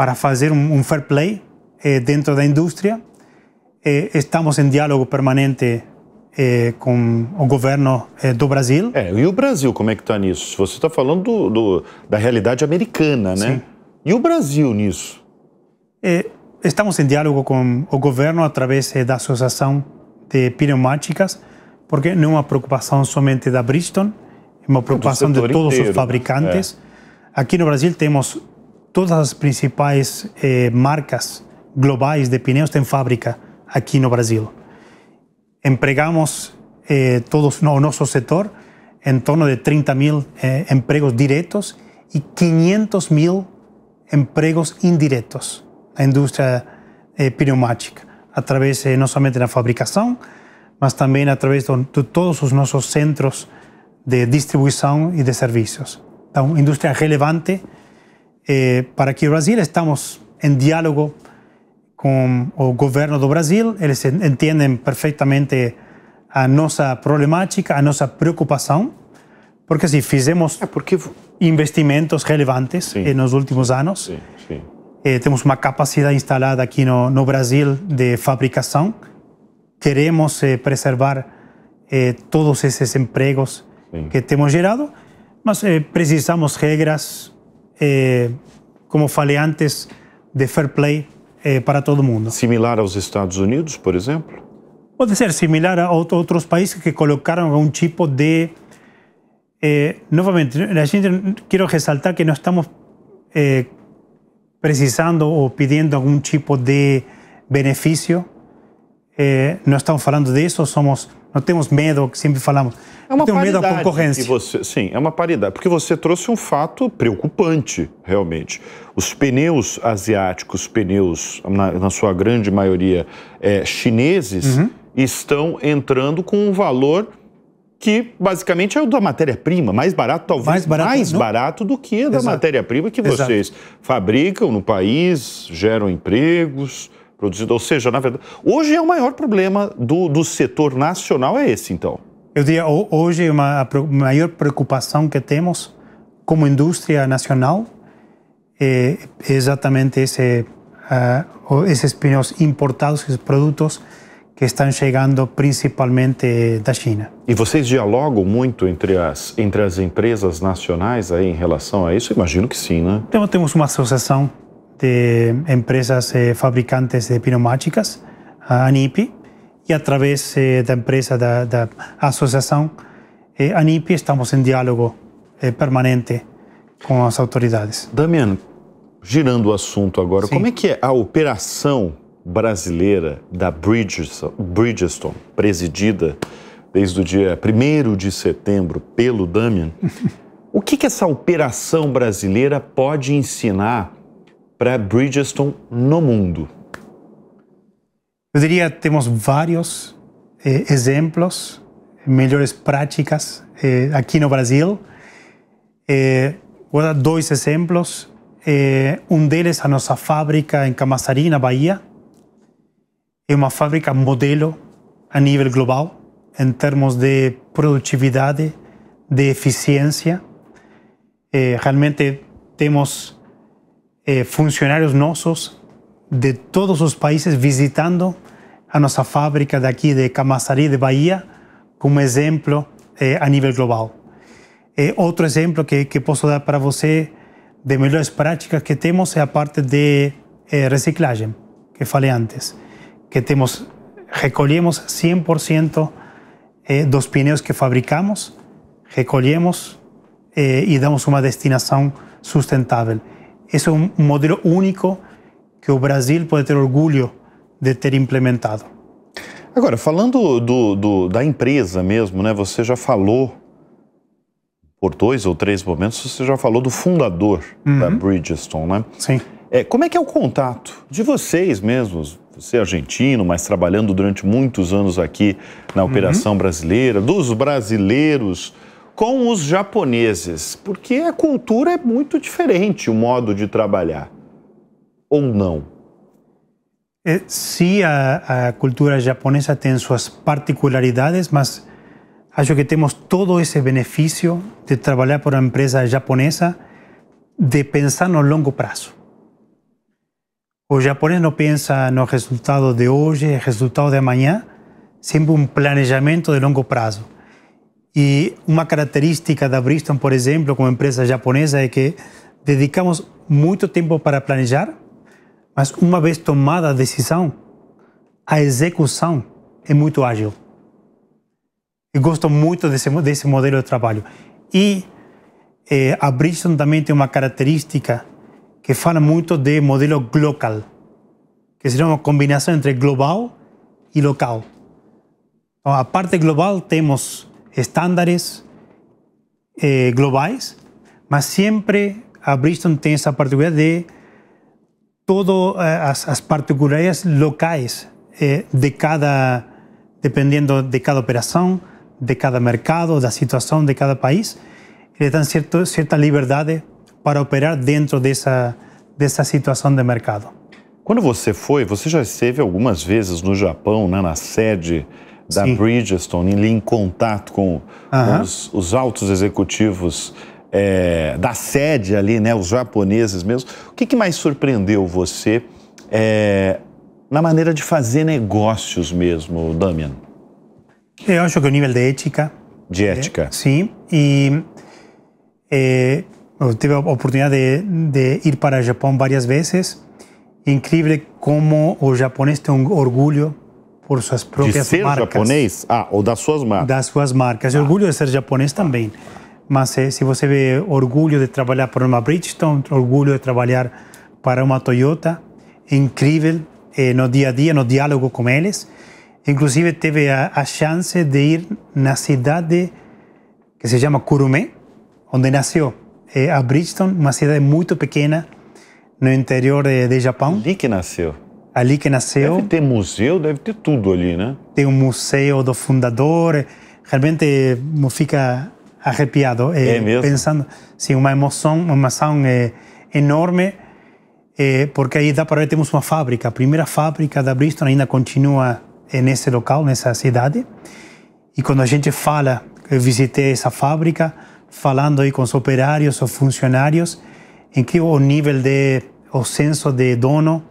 para fazer um fair play eh, dentro da indústria. Eh, estamos em diálogo permanente eh, com o governo do Brasil. É, e o Brasil, como é que está nisso? Você está falando do, do, da realidade americana, né? Sim. E o Brasil nisso? estamos em diálogo com o governo através da Associação de Pneumáticas, porque não é uma preocupação somente da Bristol, é uma preocupação de todos inteiro. os fabricantes. É. Aqui no Brasil temos todas las principales eh, marcas globales de pneus en fábrica aquí en Brasil. Empregamos eh, todo no, nuestro sector en torno de 30 mil eh, empleos directos y 500 mil empleos indirectos la industria eh, pneumática, a través no solamente de la fabricación, mas también a través de, todos todos nuestros centros de distribución y de servicios. una industria relevante. Eh, para que Brasil estamos en diálogo con el gobierno de Brasil, ellos entienden perfectamente a nuestra problemática, a nuestra preocupación, porque si hicimos porque... investimentos relevantes en los últimos años, eh, tenemos una capacidad instalada aquí no, Brasil de fabricación, queremos eh, preservar todos esos empleos que hemos generado, pero precisamos reglas eh, como falei antes, de fair play eh, para todo el mundo. Similar a los Estados Unidos, por ejemplo? Puede ser similar a otros países que colocaron algún tipo de... Eh, nuevamente, quiero resaltar que no estamos precisando o pidiendo algún tipo de beneficio. no estamos hablando de eso, somos Não temos medo, que sempre falamos. É uma paridade. medo da concorrência. Você, sim, é uma paridade. Porque você trouxe um fato preocupante, realmente. Os pneus asiáticos, pneus, na, na sua grande maioria, é, chineses, uhum. estão entrando com um valor que basicamente é o da matéria-prima, mais barato, talvez mais barato, mais barato do que a da matéria-prima que vocês fabricam no país, geram empregos produzido. Ou seja, na verdade, hoje é o maior problema do, do setor nacional é esse, então. Eu diria, hoje uma, a maior preocupação que temos como indústria nacional é, é exatamente esse, uh, esses pneus importados, esses produtos que estão chegando principalmente da China. E vocês dialogam muito entre as, entre as empresas nacionais aí em relação a isso? Imagino que sim, né? Então, temos uma associação de empresas eh, fabricantes de pneumáticas, a ANIP, e através eh, da empresa da, da associação eh, ANIP estamos em diálogo permanente com as autoridades. Damiano, girando o assunto agora, Sim. como é que é a operação brasileira da Bridgestone, Bridgestone presidida desde o dia 1 de setembro pelo Damian, o que, que essa operação brasileira pode ensinar para Bridgestone no mundo? Eu diria temos vários eh, exemplos, melhores práticas eh, aqui no Brasil. Eh, vou dar dois exemplos. Eh, um deles a nossa fábrica em Camaçari, na Bahia. É uma fábrica modelo a nível global em termos de produtividade, de eficiência. Eh, realmente temos Eh, funcionarios nosos de todos los países visitando a nuestra fábrica de aquí de Camasari de Bahía, como ejemplo eh, a nivel global. Eh, otro ejemplo que, puedo dar para usted de mejores prácticas que tenemos es la parte de reciclaje, que fale antes, que tenemos, recogemos 100% dos pineos que fabricamos, recogemos y damos una destinación sustentable. Esse é um modelo único que o Brasil pode ter orgulho de ter implementado. Agora, falando do, do, da empresa mesmo, né? Você já falou por dois ou três momentos, você já falou do fundador uhum. da Bridgestone, né? Sim. É, como é que é o contato de vocês mesmos? Você é argentino, mas trabalhando durante muitos anos aqui na uhum. operação uhum. brasileira, dos brasileiros com os japoneses? Porque a cultura é muito diferente, o modo de trabalhar. Ou não? É, sim, a, a, cultura japonesa tem suas particularidades, mas acho que temos todo esse benefício de trabalhar por uma empresa japonesa, de pensar no longo prazo. O japonês não pensa no resultado de hoje, resultado de amanhã, sempre um planejamento de longo prazo. E uma característica da Briston, por exemplo, como empresa japonesa, é que dedicamos muito tempo para planejar, mas uma vez tomada a decisão, a execução é muito ágil. Eu gosto muito desse, desse modelo de trabalho. E eh, a Bridgestone também tem uma característica que fala muito de modelo global, que seria uma combinação entre global e local. Então, a parte global temos estándares eh, globais, mas sempre a Bridgestone tem essa particularidade de todas eh, as, as particularidades locais eh, de cada, dependendo de cada operação, de cada mercado, da situação de cada país, eles dão certo, certa liberdade para operar dentro dessa, dessa situação de mercado. Quando você foi, você já esteve algumas vezes no Japão, né, na sede da Sim. Bridgestone, ele em contato com, uh -huh. com os, os, altos executivos é, da sede ali, né, os japoneses mesmo. O que, que mais surpreendeu você é, na maneira de fazer negócios mesmo, Damian? É, eu acho que o nível de ética. De ética. É, sim, e é, eu tive a oportunidade de, de, ir para o Japão várias vezes. Incrível como o japonês tem um orgulho por suas próprias de ser marcas. japonês? Ah, ou das suas marcas. Das suas marcas. Ah. Orgulho de ser japonês também. Mas eh, se você vê orgulho de trabalhar para uma Bridgestone, orgulho de trabalhar para uma Toyota, é incrível é, no dia a dia, no diálogo com eles. Inclusive teve a, a chance de ir na cidade que se chama Kurume onde nasceu é, a Bridgestone, uma cidade muito pequena no interior de, de Japão. Ali que nasceu ali que nasceu. Deve ter museu, deve ter tudo ali, né? Tem um museu do fundador. Realmente fica arrepiado. É, é mesmo? Pensando, sim, uma emoção, uma emoção é, enorme, é, porque aí dá para ver, temos uma fábrica. A primeira fábrica da Bristol ainda continua nesse local, nessa cidade. E quando a gente fala, eu visitei essa fábrica, falando aí com os operários, os funcionários, em que o nível de, o senso de dono,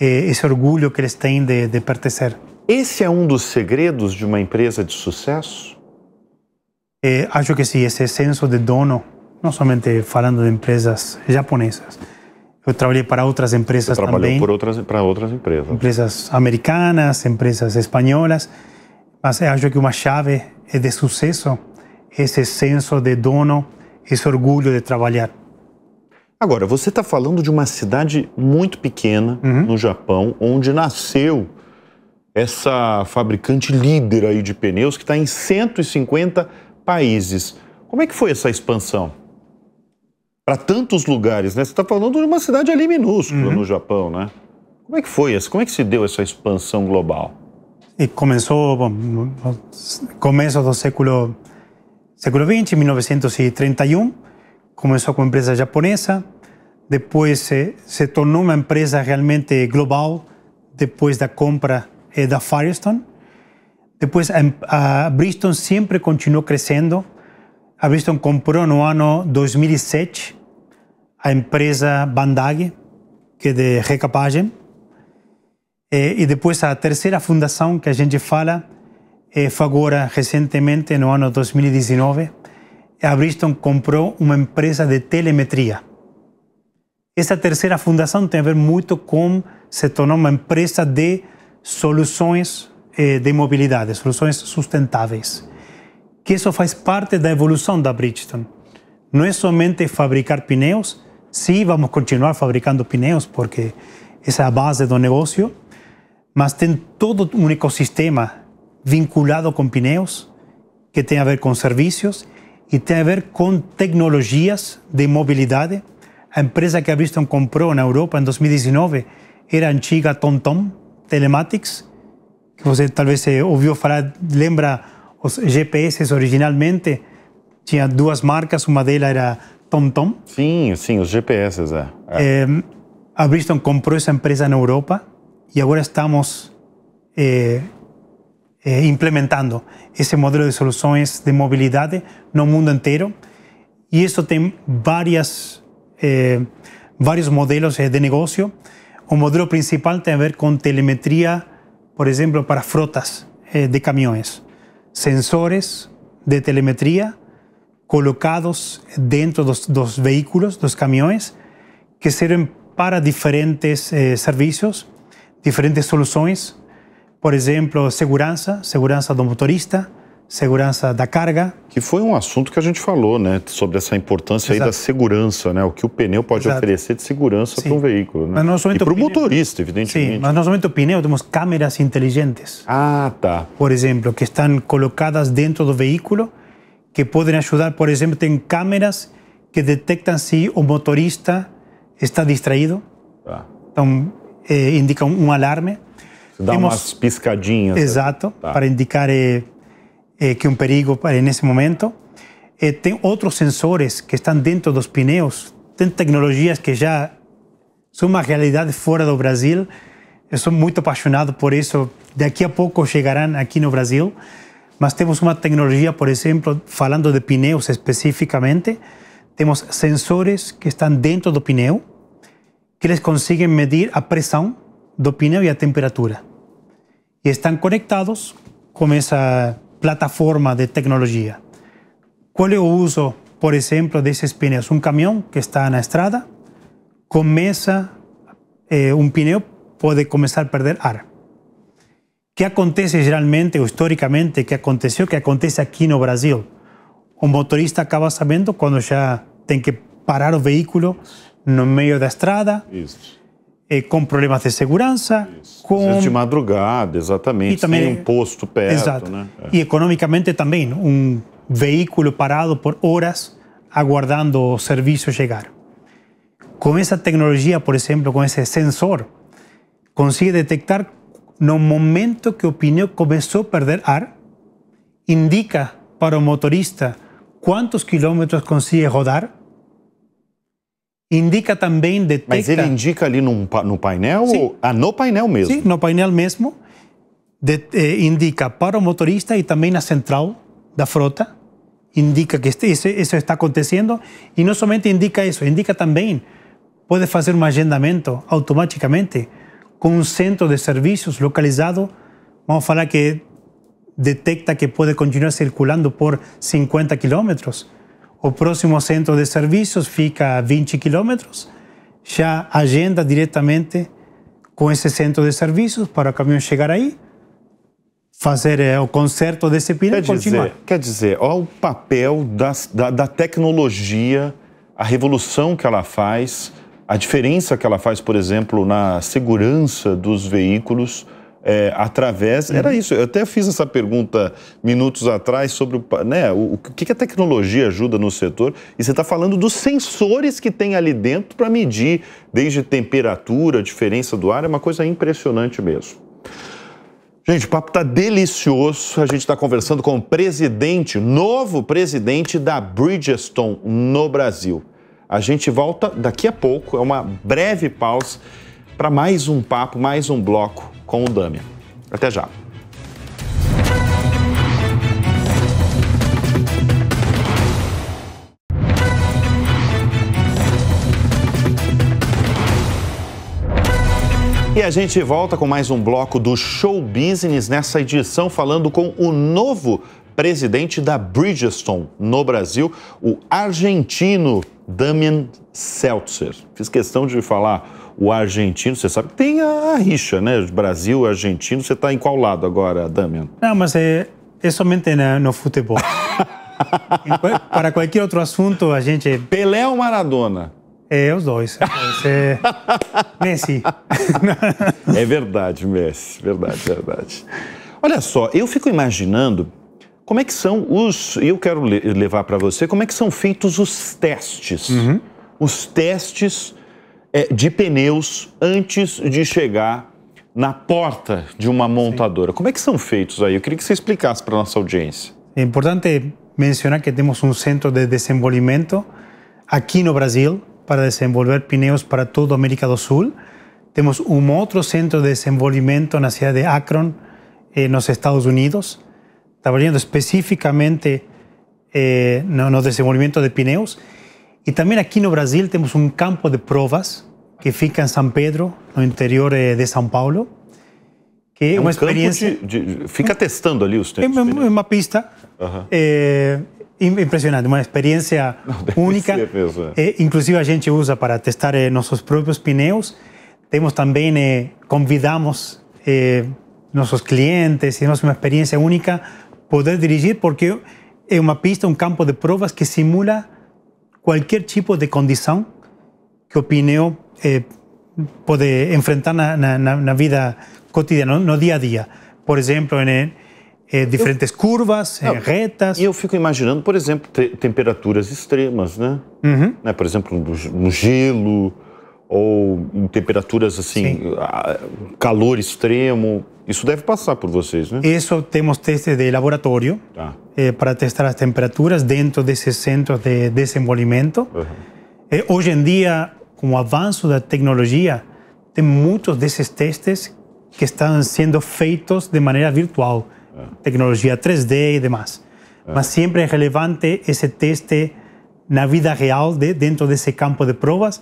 é, esse orgulho que eles têm de, de pertencer. Esse é um dos segredos de uma empresa de sucesso? É, acho que sim, esse senso de dono, não somente falando de empresas japonesas. Eu trabalhei para outras empresas Você também. Trabalhou outras, para outras empresas. Empresas americanas, empresas espanholas. Mas é, acho que uma chave é, de sucesso é esse senso de dono, esse orgulho de trabalhar. Agora, você está falando de uma cidade muito pequena uhum. no Japão, onde nasceu essa fabricante líder aí de pneus que está em 150 países. Como é que foi essa expansão? Para tantos lugares, né? Você está falando de uma cidade ali minúscula uhum. no Japão, né? Como é que foi? Como é que se deu essa expansão global? E começou no começo do século século 20, 1931, começou com empresa japonesa, depois se, se tornou uma empresa realmente global depois da compra da Firestone. Depois a, Bristol sempre continuou crescendo. A Bristol comprou no ano 2007 a empresa Bandag, que é de recapagem. E, e depois a terceira fundação que a gente fala eh, foi agora recentemente, no ano 2019. A Bristol comprou uma empresa de telemetria essa terceira fundação tem a ver muito com se tornar uma empresa de soluções eh, de mobilidade, soluções sustentáveis. Que isso faz parte da evolução da Bridgestone. Não é somente fabricar pneus, sim, vamos continuar fabricando pneus, porque essa é a base do negócio, mas tem todo um ecossistema vinculado com pneus, que tem a ver com serviços e tem a ver com tecnologias de mobilidade a empresa que a Bridgestone comprou na Europa em 2019 era a antiga TomTom Telematics, que você talvez eh, ouviu falar, lembra os GPS originalmente? Tinha duas marcas, uma delas era TomTom. Sim, sim, os GPS, é. Eh, é. Eh. a Bridgestone comprou essa empresa na Europa e agora estamos é, é, implementando esse modelo de soluções de mobilidade no mundo inteiro. E isso tem várias Eh, varios modelos eh, de negocio. Un modelo principal tiene que ver con telemetría, por ejemplo, para frotas eh, de camiones. Sensores de telemetría colocados dentro de los, vehículos, los camiones, que sirven para diferentes servicios, diferentes soluciones. Por ejemplo, seguridad, seguridad del motorista, segurança da carga. Que foi um assunto que a gente falou, né? Sobre essa importância Exato. aí da segurança, né? O que o pneu pode Exato. oferecer de segurança para um veículo, né? Mas e para o pneu... motorista, evidentemente. Sim, mas não somente o pneu, temos câmeras inteligentes. Ah, tá. Por exemplo, que estão colocadas dentro do veículo, que podem ajudar, por exemplo, tem câmeras que detectam se o motorista está distraído. Tá. Então, eh, indicam um alarme. Dá Temos... umas piscadinhas. Né? Exato, tá. para indicar... Eh, eh, que é um perigo nesse momento. Eh, tem outros sensores que estão dentro dos pneus, tem tecnologias que já são uma realidade fora do Brasil. Eu eh, sou muito apaixonado por isso. Daqui a pouco chegarão aqui no Brasil. Mas temos uma tecnologia, por exemplo, falando de pneus especificamente, temos sensores que estão dentro do pneu, que eles conseguem medir a pressão do pneu e a temperatura. E estão conectados com essa plataforma de tecnología? ¿Cuál es el uso, por ejemplo, de esos pneus? Un camión que está en la estrada un eh, un pneu puede comenzar a perder ar. ¿Qué acontece generalmente o históricamente ¿Qué aconteció? ¿Qué acontece aquí en Brasil? Un motorista acaba sabiendo cuando ya tiene que parar o vehículo no de la estrada. Eh, com problemas de segurança, Isso. com de madrugada, exatamente, e também tem um posto perto, Exato. Né? É. E economicamente também, um veículo parado por horas aguardando o serviço chegar. Com essa tecnologia, por exemplo, com esse sensor, consegue detectar no momento que o pneu começou a perder ar, indica para o motorista quantos quilômetros consegue rodar indica também, detecta... Mas ele indica ali num, no painel? Sim. Ou, ah, no painel mesmo? Sim, no painel mesmo. De, eh, indica para o motorista e também na central da frota, indica que este, isso, isso está acontecendo. E não somente indica isso, indica também, pode fazer um agendamento automaticamente com um centro de serviços localizado. Vamos falar que detecta que pode continuar circulando por 50 quilômetros o próximo centro de serviços fica a 20 quilômetros. Já agenda diretamente com esse centro de serviços para o caminhão chegar aí, fazer é, o conserto desse pino quer e continuar. Dizer, quer dizer, olha o papel das, da, da tecnologia, a revolução que ela faz, a diferença que ela faz, por exemplo, na segurança dos veículos é, através. Era uhum. isso. Eu até fiz essa pergunta minutos atrás sobre o, né, o, o que, a tecnologia ajuda no setor. E você está falando dos sensores que tem ali dentro para medir, desde temperatura, diferença do ar, é uma coisa impressionante mesmo. Gente, o papo está delicioso. A gente está conversando com o presidente, novo presidente da Bridgestone no Brasil. A gente volta daqui a pouco, é uma breve pausa para mais um papo, mais um bloco com o Dami. Até já. E a gente volta com mais um bloco do Show Business nessa edição falando com o novo presidente da Bridgestone no Brasil, o argentino Damien Seltzer. Fiz questão de falar o argentino, você sabe que tem a rixa, né? Brasil, argentino, você está em qual lado agora, Damian? Não, mas é, é somente no futebol. Para qualquer outro assunto, a gente. É- Pelé ou Maradona? É, os dois. É, Messi. é verdade, Messi. Verdade, verdade. Olha só, eu fico imaginando como é que são os. E eu quero levar para você como é que são feitos os testes. Uhum. Os testes é, de pneus antes de chegar na porta de uma montadora. Sim. Como é que são feitos aí? Eu queria que você explicasse para a nossa audiência. É importante mencionar que temos um centro de desenvolvimento aqui no Brasil para desenvolver pneus para toda a América do Sul. Temos um outro centro de desenvolvimento na cidade de Akron, eh, nos Estados Unidos, trabalhando especificamente eh, no, no desenvolvimento de pneus. E também aqui no Brasil temos um campo de provas que fica em São Pedro, no interior eh, de São Paulo, que é, uma um experiência. De, de, fica testando ali os tempos. É uma, uma pista. Uhum. Eh, é, impressionante, uma experiência Não, única. é. inclusive a gente usa para testar nossos próprios pneus. Temos também convidamos nossos clientes e uma experiência única poder dirigir porque é uma pista, um campo de provas que simula cualquier tipo de condição que o pneu eh, pode enfrentar na, vida cotidiana, no dia a dia. Por exemplo, em, eh, diferentes eu, curvas, não, em retas. E eu fico imaginando, por exemplo, te, temperaturas extremas, né? Uhum. né? Por exemplo, no gelo ou em temperaturas assim, calor extremo. Isso deve passar por vocês, né? Isso temos testes de laboratório tá. é, para testar as temperaturas dentro desses centros de desenvolvimento. Uhum. É, hoje em dia, com o avanço da tecnologia, tem muitos desses testes que estão sendo feitos de maneira virtual, é. tecnologia 3D e demais. É. Mas sempre é relevante esse teste na vida real, de, dentro desse campo de provas,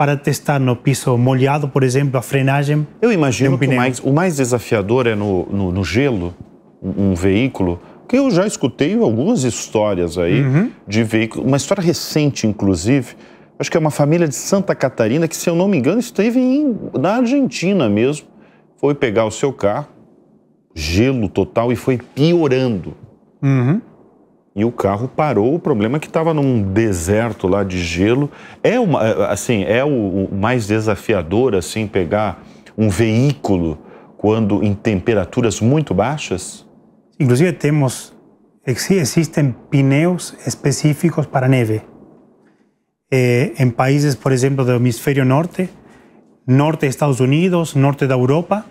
para testar no piso molhado, por exemplo, a frenagem. Eu imagino que o mais, o mais, desafiador é no, no, no gelo, um, um veículo, que eu já escutei algumas histórias aí uhum. de veículo. uma história recente, inclusive, acho que é uma família de Santa Catarina que, se eu não me engano, esteve em, na Argentina mesmo, foi pegar o seu carro, gelo total e foi piorando. Uhum e o carro parou. O problema é que estava num deserto lá de gelo. É uma, é, assim, é o, o, mais desafiador assim pegar um veículo quando em temperaturas muito baixas. Inclusive temos existem pneus específicos para neve. Eh, em países, por exemplo, do hemisfério norte, norte dos Estados Unidos, norte da Europa,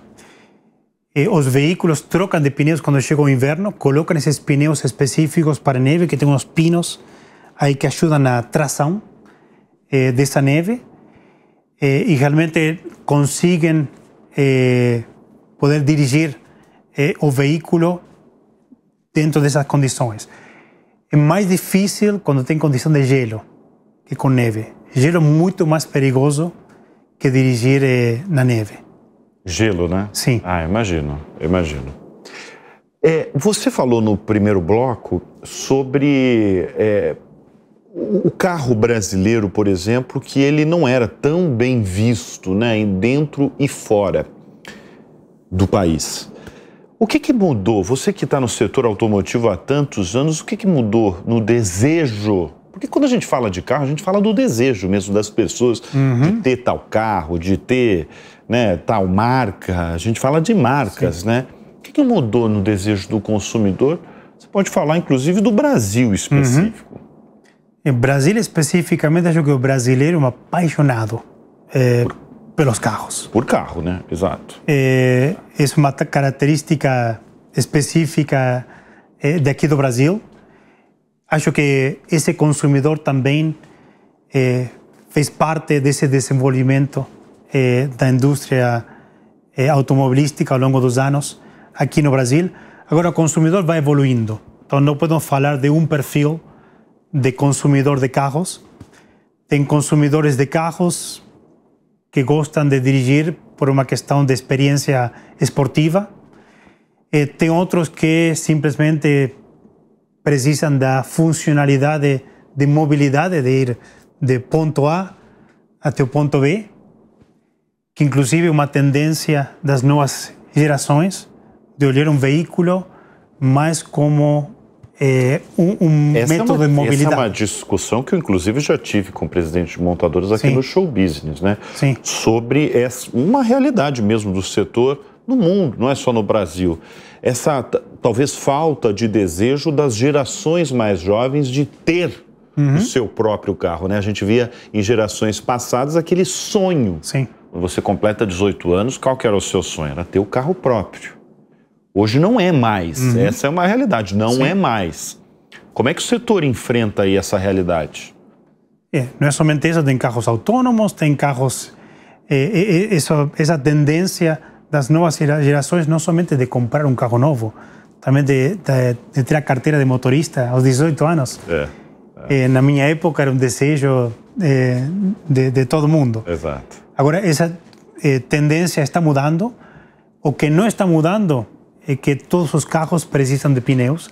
eh, os veículos trocam de pneus quando chega o inverno, colocam esses pneus específicos para neve, que tem uns pinos aí que ajudam na tração eh, dessa neve, eh, e realmente conseguem eh, poder dirigir o eh, veículo dentro dessas condições. É mais difícil quando tem condição de gelo que com neve. Gelo é muito mais perigoso que dirigir na eh, neve. Gelo, né? Sim. Ah, imagino, imagino. É, você falou no primeiro bloco sobre é, o carro brasileiro, por exemplo, que ele não era tão bem visto, né, dentro e fora do país. O que, que mudou? Você que está no setor automotivo há tantos anos, o que, que mudou no desejo? Porque quando a gente fala de carro, a gente fala do desejo mesmo das pessoas uhum. de ter tal carro, de ter né, tal marca, a gente fala de marcas, Sim. né? O que, que mudou no desejo do consumidor? Você pode falar, inclusive, do Brasil específico. Uhum. Em Brasil especificamente, acho que o brasileiro é um apaixonado é, por... pelos carros. Por carro, né? Exato. É, é uma característica específica é, daqui do Brasil. Acho que esse consumidor também é, fez parte desse desenvolvimento eh, da indústria eh, automobilística ao longo dos anos aqui no Brasil. Agora, o consumidor vai evoluindo. Então, não podemos falar de um perfil de consumidor de carros. Tem consumidores de carros que gostam de dirigir por uma questão de experiência esportiva. E tem outros que simplesmente precisam da funcionalidade de mobilidade, de ir de ponto A até o ponto B que inclusive é uma tendência das novas gerações de olhar um veículo mais como é, um, um método é uma, de mobilidade. Essa é uma é discussão que eu, inclusive, já tive com o presidente de montadores aqui Sim. no show business, né? Sim. Sobre essa, uma realidade mesmo do setor no mundo, não é só no Brasil. Essa talvez falta de desejo das gerações mais jovens de ter uhum. o seu próprio carro, né? A gente via em gerações passadas aquele sonho. Sim você completa 18 anos, qual que era o seu sonho? Era ter o carro próprio. Hoje não é mais. Uhum. Essa é uma realidade, não Sim. é mais. Como é que o setor enfrenta aí essa realidade? É, não é somente isso, tem carros autônomos, tem carros. É, é, essa, essa tendência das novas gerações, não somente de comprar um carro novo, também de, de, de ter a carteira de motorista aos 18 anos. É, é. na minha época era um desejo de, de todo mundo. Exato. Agora, essa eh, tendência está mudando. O que não está mudando é que todos os carros precisam de pneus.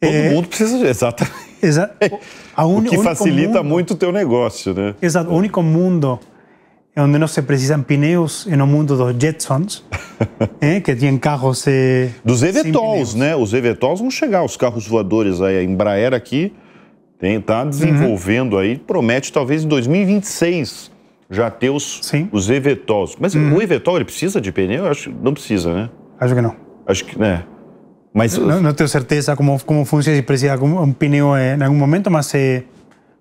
Todo eh, mundo precisa, de, exatamente. Exa un, o que facilita mundo, muito o teu negócio, né? Exato. O único mundo onde não se precisam pneus é no mundo dos Jetsons, eh, que tinham carros... É, eh, dos Evetols, né? Os Evetols vão chegar, os carros voadores aí. A Embraer aqui está uhum. desenvolvendo uhum. aí, promete talvez em 2026 já ter os, Sim. os Mas uhum. o evetol, ele precisa de pneu? Eu acho que não precisa, né? Acho que não. Acho que, né? Mas, não, não tenho certeza como, como funciona, se precisa de um pneu eh, em algum momento, mas é,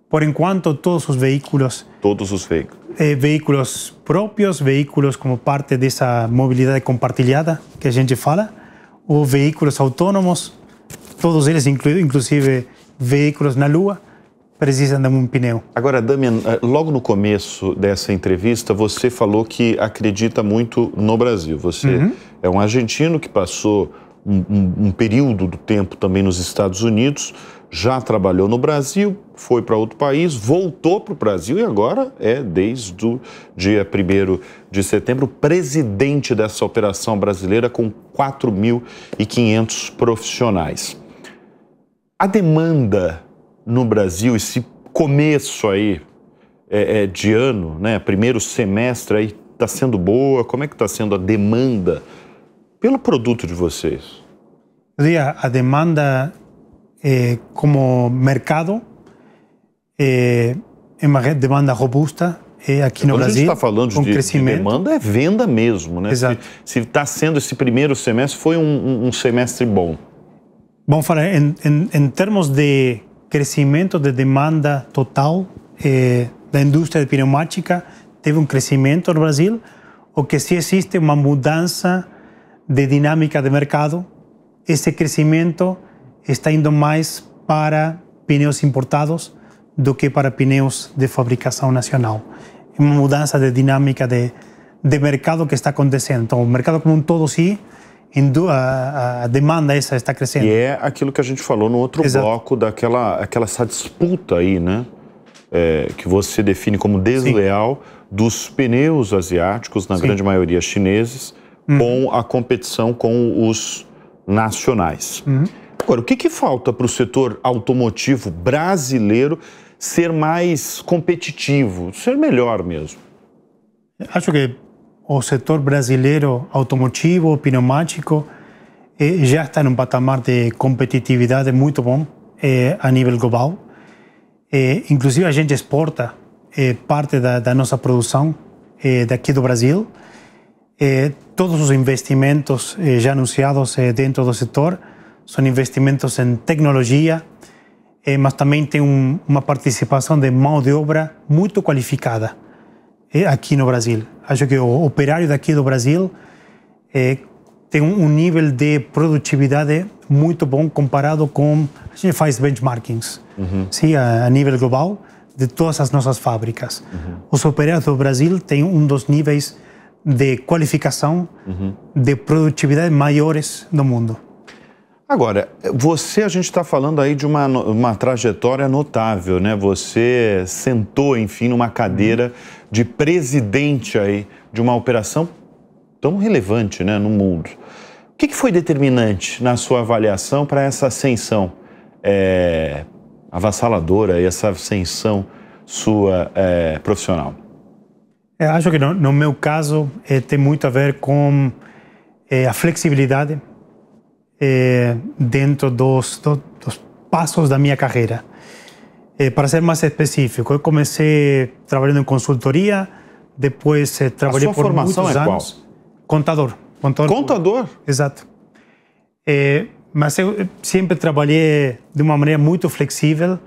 por enquanto todos os veículos... Todos os veículos. É, eh, veículos próprios, veículos como parte dessa mobilidade compartilhada que a gente fala, ou veículos autônomos, todos eles, inclu, inclusive veículos na Lua, precisa de um pneu. Agora, Damian, eh, logo no começo dessa entrevista, você falou que acredita muito no Brasil. Você uhum. é um argentino que passou um, um, um período do tempo também nos Estados Unidos, já trabalhou no Brasil, foi para outro país, voltou para o Brasil e agora é, desde o dia 1 de setembro, presidente dessa operação brasileira com 4.500 profissionais. A demanda no Brasil, esse começo aí é, é, de ano, né, primeiro semestre aí, está sendo boa? Como é que está sendo a demanda pelo produto de vocês? Eu diria, a demanda é, como mercado é, é uma demanda robusta eh, aqui então, no Brasil. A gente está falando de, crescimento. de demanda, é venda mesmo, né? Exato. Se está sendo esse primeiro semestre, foi um, um, um semestre bom. Vamos falar em, em, em termos de crescimento de demanda total eh, da indústria de pneumática teve um crescimento no Brasil, ou que se existe é uma mudança de dinâmica de mercado, esse crescimento está indo mais para pneus importados do que para pneus de fabricação nacional. É uma mudança de dinâmica de, de mercado que está acontecendo. Então, o mercado como um todo, sim, a, demanda essa está crescendo. E é aquilo que a gente falou no outro Exato. bloco, daquela aquela, essa disputa aí, né? É, que você define como desleal Sim. dos pneus asiáticos, na Sim. grande maioria chineses, uhum. com a competição com os nacionais. Uhum. Agora, o que, que falta para o setor automotivo brasileiro ser mais competitivo, ser melhor mesmo? Acho que o setor brasileiro automotivo, pneumático, eh, já está num patamar de competitividade muito bom eh, a nível global. Eh, inclusive, a gente exporta parte da, da nossa produção daqui do Brasil. todos os investimentos já anunciados dentro do setor são investimentos em tecnologia, mas também tem um, uma participação de mão de obra muito qualificada. É aqui no Brasil. Acho que o operário daqui do Brasil é, tem um, nível de produtividade muito bom comparado com a gente faz benchmarkings, uhum. sim, a, a, nível global de todas as nossas fábricas. Uhum. Os operários do Brasil têm um dos níveis de qualificação, uhum. de produtividade maiores do mundo. Agora, você, a gente está falando aí de uma, uma trajetória notável, né? Você sentou, enfim, numa cadeira de presidente aí de uma operação tão relevante, né, no mundo. O que, que foi determinante na sua avaliação para essa ascensão é, avassaladora e essa ascensão sua é, profissional? Eu é, acho que no, no meu caso é, tem muito a ver com é, a flexibilidade eh, dentro dos, dos, passos da minha carreira. Eh, para ser mais específico, eu comecei trabalhando em consultoria, depois é, eh, trabalhei por formação muitos é anos. Qual? Contador. Contador? contador? Exato. mas eu sempre trabalhei de uma maneira muito flexível,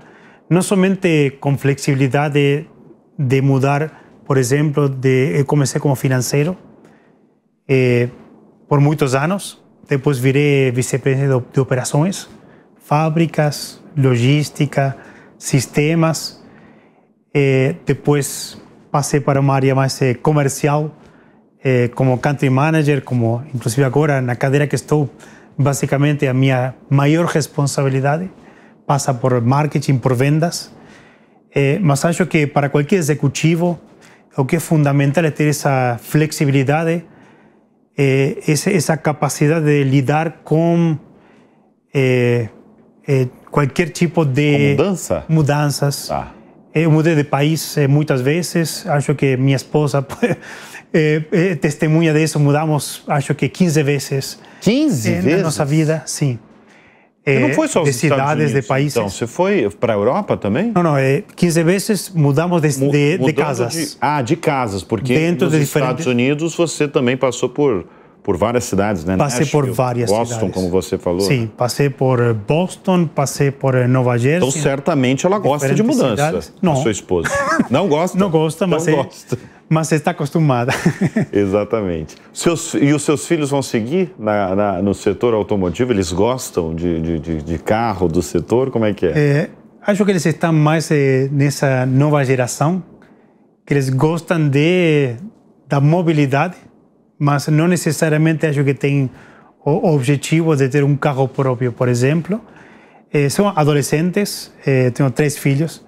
não somente com flexibilidade de, mudar, por exemplo, de, eu comecei como financeiro por muitos anos, depois virei vice-presidente de operações, fábricas, logística, sistemas. E eh, depois passei para uma área mais eh, comercial, eh, como country manager, como inclusive agora na cadeira que estou, basicamente a minha maior responsabilidade passa por marketing, por vendas. mas acho que para qualquer executivo o que é fundamental é ter essa flexibilidade eh, esa, esa, capacidad de lidar con eh, eh, cualquier tipo de mudanza? mudanzas. Ah. Eu eh, mudei de país eh, muitas vezes, acho que minha esposa eh, testemunha disso, mudamos acho que 15 vezes. 15 vezes? Na nossa vida, sim. Eh, no fue solo de cidades de países. Então você foi para a Europa também? Não, não. É, eh, 15 vezes mudamos de, de, de casas. De, ah, de casas, porque Dentro nos Estados diferentes... Unidos você também passou por por várias cidades, né? Passei Nashville, por várias Boston, cidades. Boston, como você falou. Sim, né? passei por eh, Boston, passei por eh, Nova Jersey. Então, certamente ela gosta de mudança, Não. sua esposa. Não gosta? Não gosta, mas, Não gosta. mas está acostumada. Exatamente. Seus, e os seus filhos vão seguir na, na, no setor automotivo? Eles gostam de, de, de, de, carro, do setor? Como é que é? é acho que eles estão mais é, nessa nova geração, que eles gostam de, da mobilidade mas não necessariamente acho que tem o objetivo de ter um carro próprio, por exemplo. Eh, são adolescentes, eh, tenho três filhos,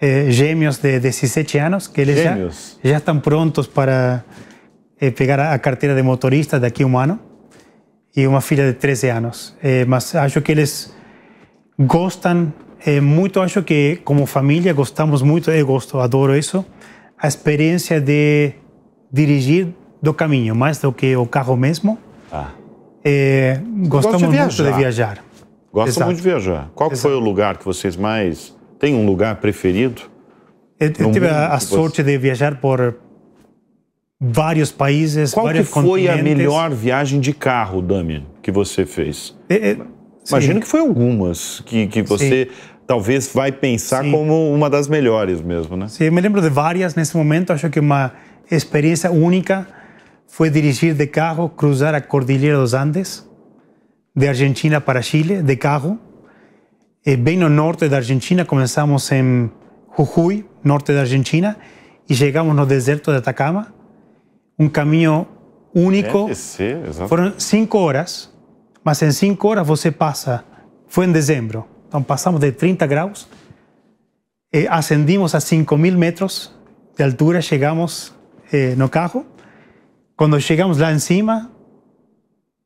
eh, gêmeos de 17 anos, que eles já, já, estão prontos para pegar a carteira de motorista daqui a um ano, e uma filha de 13 anos. mas acho que eles gostam muito, acho que como família gostamos muito, eu gosto, adoro isso, a experiência de dirigir do caminho, mais do que o carro mesmo. Ah. É, gostamos de muito de viajar. Gosto Exato. muito de viajar. Qual foi o lugar que vocês mais... Tem um lugar preferido? Eu, eu tive a, a sorte você... de viajar por vários países, Qual vários que foi a melhor viagem de carro, Damian, que você fez? É, é, Imagino que foi algumas que, que você... Sim talvez vai pensar Sim. como uma das melhores mesmo, né? Sim, eu me lembro de várias nesse momento. Acho que uma experiência única fue dirigir de Cajo, cruzar a Cordillera de los Andes, de Argentina para Chile, de Cajo. Eh, vino norte de Argentina, comenzamos en Jujuy, norte de Argentina, y llegamos al desierto de Atacama. Un camino único. Eh, Fueron cinco horas, más en cinco horas você pasa Fue en diciembre, pasamos de 30 grados, eh, ascendimos a 5.000 metros de altura, llegamos eh, no Cajo quando chegamos lá em cima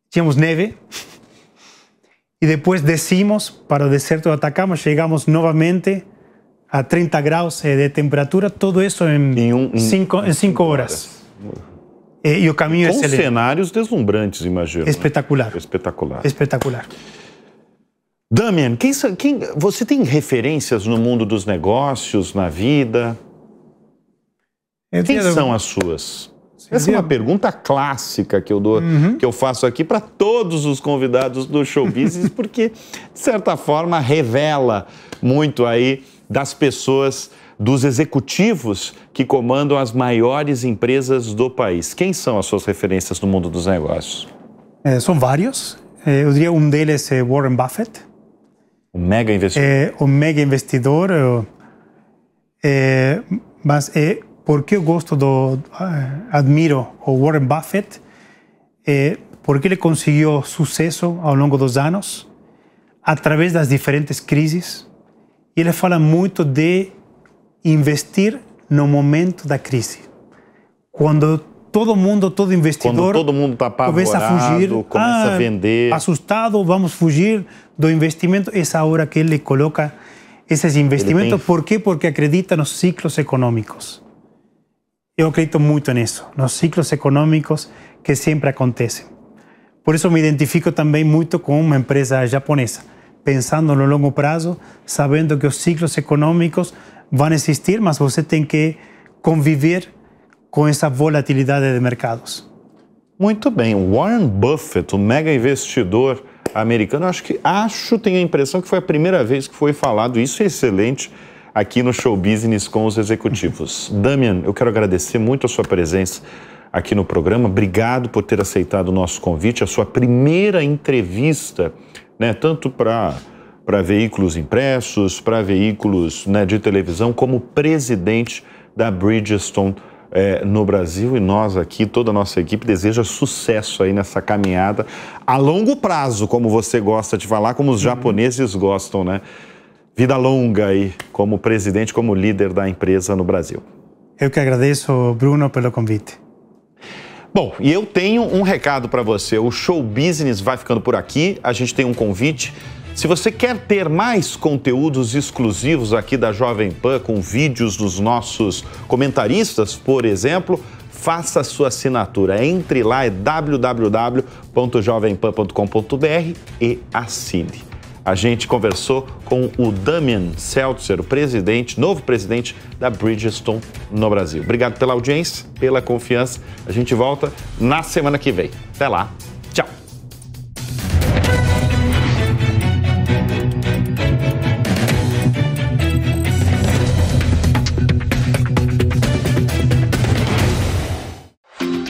tínhamos neve. E depois descimos para o deserto de Atacama, chegamos novamente a 30 graus eh, de temperatura, todo isso em um, cinco, em cinco horas. horas. E, eh, e, o caminho é excelente. cenários deslumbrantes, imagino. Né? Espetacular. Né? Espetacular. Espetacular. Damian, quem, quem, você tem referências no mundo dos negócios, na vida? Eu quem são as suas? Entendeu? Essa é uma pergunta clássica que eu dou, uhum. que eu faço aqui para todos os convidados do show business, porque de certa forma revela muito aí das pessoas, dos executivos que comandam as maiores empresas do país. Quem são as suas referências no mundo dos negócios? É, são vários. É, eu diria um deles é Warren Buffett. O mega investidor. É, o mega investidor. É, é mas é por que eu gosto do. Eh, admiro o Warren Buffett, é, eh, porque ele conseguiu sucesso ao longo dos anos, através das diferentes crises. E ele fala muito de investir no momento da crise. Quando todo mundo, todo investidor. Quando todo mundo está apavorado, começa a, fugir, começa ah, a vender. Assustado, vamos fugir do investimento. É essa hora que ele coloca esses investimentos. Tem... Por quê? Porque acredita nos ciclos econômicos. Eu acredito muito nisso, nos ciclos econômicos que sempre acontecem. Por isso me identifico também muito com uma empresa japonesa, pensando no longo prazo, sabendo que os ciclos econômicos vão existir, mas você tem que conviver com essa volatilidade de mercados. Muito bem, Warren Buffett, o mega investidor americano, acho que acho, tenho a impressão que foi a primeira vez que foi falado isso, é excelente aqui no Show Business com os executivos. Damian, eu quero agradecer muito a sua presença aqui no programa. Obrigado por ter aceitado o nosso convite, a sua primeira entrevista, né, tanto para para veículos impressos, para veículos né, de televisão, como presidente da Bridgestone é, no Brasil. E nós aqui, toda a nossa equipe, deseja sucesso aí nessa caminhada a longo prazo, como você gosta de falar, como os uhum. japoneses gostam, né? vida longa aí como presidente, como líder da empresa no Brasil. Eu que agradeço, Bruno, pelo convite. Bom, e eu tenho um recado para você. O Show Business vai ficando por aqui. A gente tem um convite. Se você quer ter mais conteúdos exclusivos aqui da Jovem Pan, com vídeos dos nossos comentaristas, por exemplo, faça a sua assinatura. Entre lá, é www.jovempan.com.br e assine a gente conversou com o Damian Seltzer, o presidente, novo presidente da Bridgestone no Brasil. Obrigado pela audiência, pela confiança. A gente volta na semana que vem. Até lá. Tchau.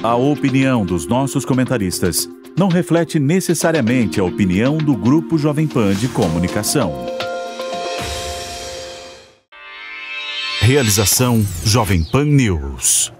A opinião dos nossos comentaristas não reflete necessariamente a opinião do Grupo Jovem Pan de Comunicação. Realização Jovem Pan News.